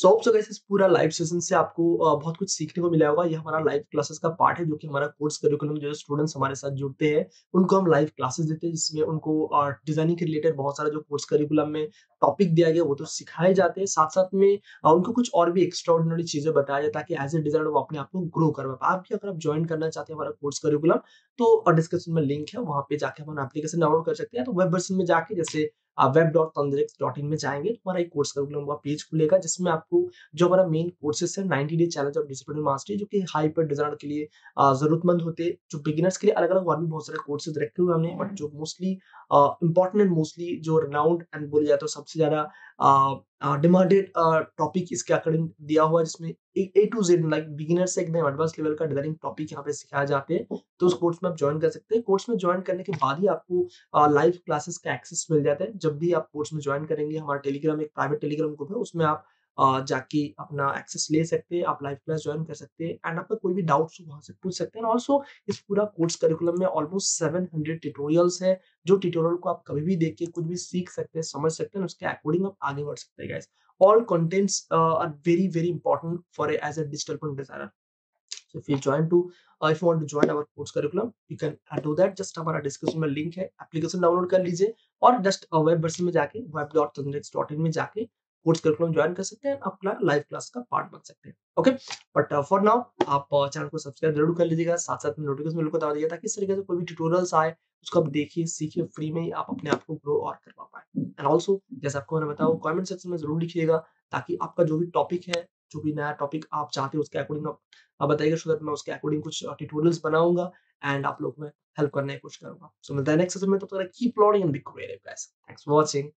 सो so, so इस पूरा लाइव सेशन से आपको बहुत कुछ सीखने को मिला होगा ये हमारा लाइव क्लासेस का पार्ट है जो कि हमारा कोर्स करिकुलम जो स्टूडेंट्स हमारे साथ जुड़ते हैं उनको हम लाइव क्लासेस देते हैं जिसमें उनको डिजाइनिंग के रिलेटेड बहुत सारा जो कोर्स करिकुलम में टॉपिक दिया गया वो तो सिखाए जाते हैं साथ साथ में उनको कुछ और भी एक्स्ट्राऑर्डिनरी चीजें बताया जाए ताकि एज ए डिजाइनर वो अपने आप को ग्रो कर पाए आप भी अगर आप ज्वाइन करना चाहते हैं हमारा कोर्स करिकुलम तो डिस्क्रिप्शन में लिंक है वहाँ पे जाके हम एप्लीकेशन डाउनलोड कर सकते हैं तो वेब वर्सन में जाके जैसे आप वेब डॉट तंद्रिक्स डॉट इन में जाएंगे तो हमारा एक कोर्स करिकुलम का पेज खुलेगा जिसमें आपको जो हमारा मेन कोर्सेस है ninety day challenge of discipline mastery जो कि हाइपर डिजाइनर के लिए जरूरतमंद होते हैं जो बिगिनर्स के लिए अलग अलग और भी बहुत सारे कोर्सेज रखे हुए हमने बट जो मोस्टली इंपॉर्टेंट एंड मोस्टली जो रिनाउंड एंड बोले जाते हैं सबसे ज्यादा डिमांडेड uh, टॉपिक इसके अकॉर्डिंग दिया हुआ जिसमें A to Z like beginner से एकदम एडवांस लेवल का डिजाइनिंग टॉपिक यहाँ पे सिखाया जाते हैं तो उस कोर्स में आप ज्वाइन कर सकते हैं कोर्स में ज्वाइन करने के बाद ही आपको लाइव uh, क्लासेस का एक्सेस मिल जाता है जब भी आप कोर्स में ज्वाइन करेंगे हमारा टेलीग्राम एक प्राइवेट टेलीग्राम ग्रुप है उसमें आप जाके अपना एक्सेस ले सकते हैं आप लाइव क्लास ज्वाइन कर सकते हैं एंड आपका कोई भी डाउट्स वहाँ से पूछ सकते हैं ऑल्सो इस पूरा कोर्स करिकुलम में ऑलमोस्ट सेवन हंड्रेड ट्यूटोरियल्स है जो ट्यूटोरियल को आप कभी भी देख के कुछ भी सीख सकते हैं समझ सकते हैं उसके अकॉर्डिंग आप आगे बढ़ सकते हैं guys all contents are very very important for as a digital content designer so if you join to uh, if you want to join our course curriculum you can uh, do that just हमारा description में link है application download कर लीजिए और just uh, web version में जाके web.thumbnails.in में जाके कोर्स करिकुलम ज्वाइन कर सकते हैं अपना लाइव क्लास का पार्ट बन सकते हैं ओके बट फॉर नाउ आप चैनल uh, को सब्सक्राइब जरूर कर लीजिएगा साथ साथ में नोटिफिकेशन बिल्कुल दबा दीजिए ताकि इस तरीके से कोई भी ट्यूटोरियल्स आए उसको आप देखिए सीखिए फ्री में ही आप अपने आप को ग्रो और करवा पाए एंड ऑल्सो जैसे आपको मैंने बताया कॉमेंट सेक्शन में जरूर लिखिएगा ताकि आपका जो भी टॉपिक है जो भी नया टॉपिक आप चाहते हो उसके अकॉर्डिंग आप बताइएगा सो दैट मैं उसके अकॉर्डिंग कुछ ट्यूटोरियल्स uh, बनाऊंगा एंड आप लोग में हेल्प करने की कोशिश करूंगा सो मिलता है नेक्स्ट सेशन में तब तक keep learning and be creative guys thanks for watching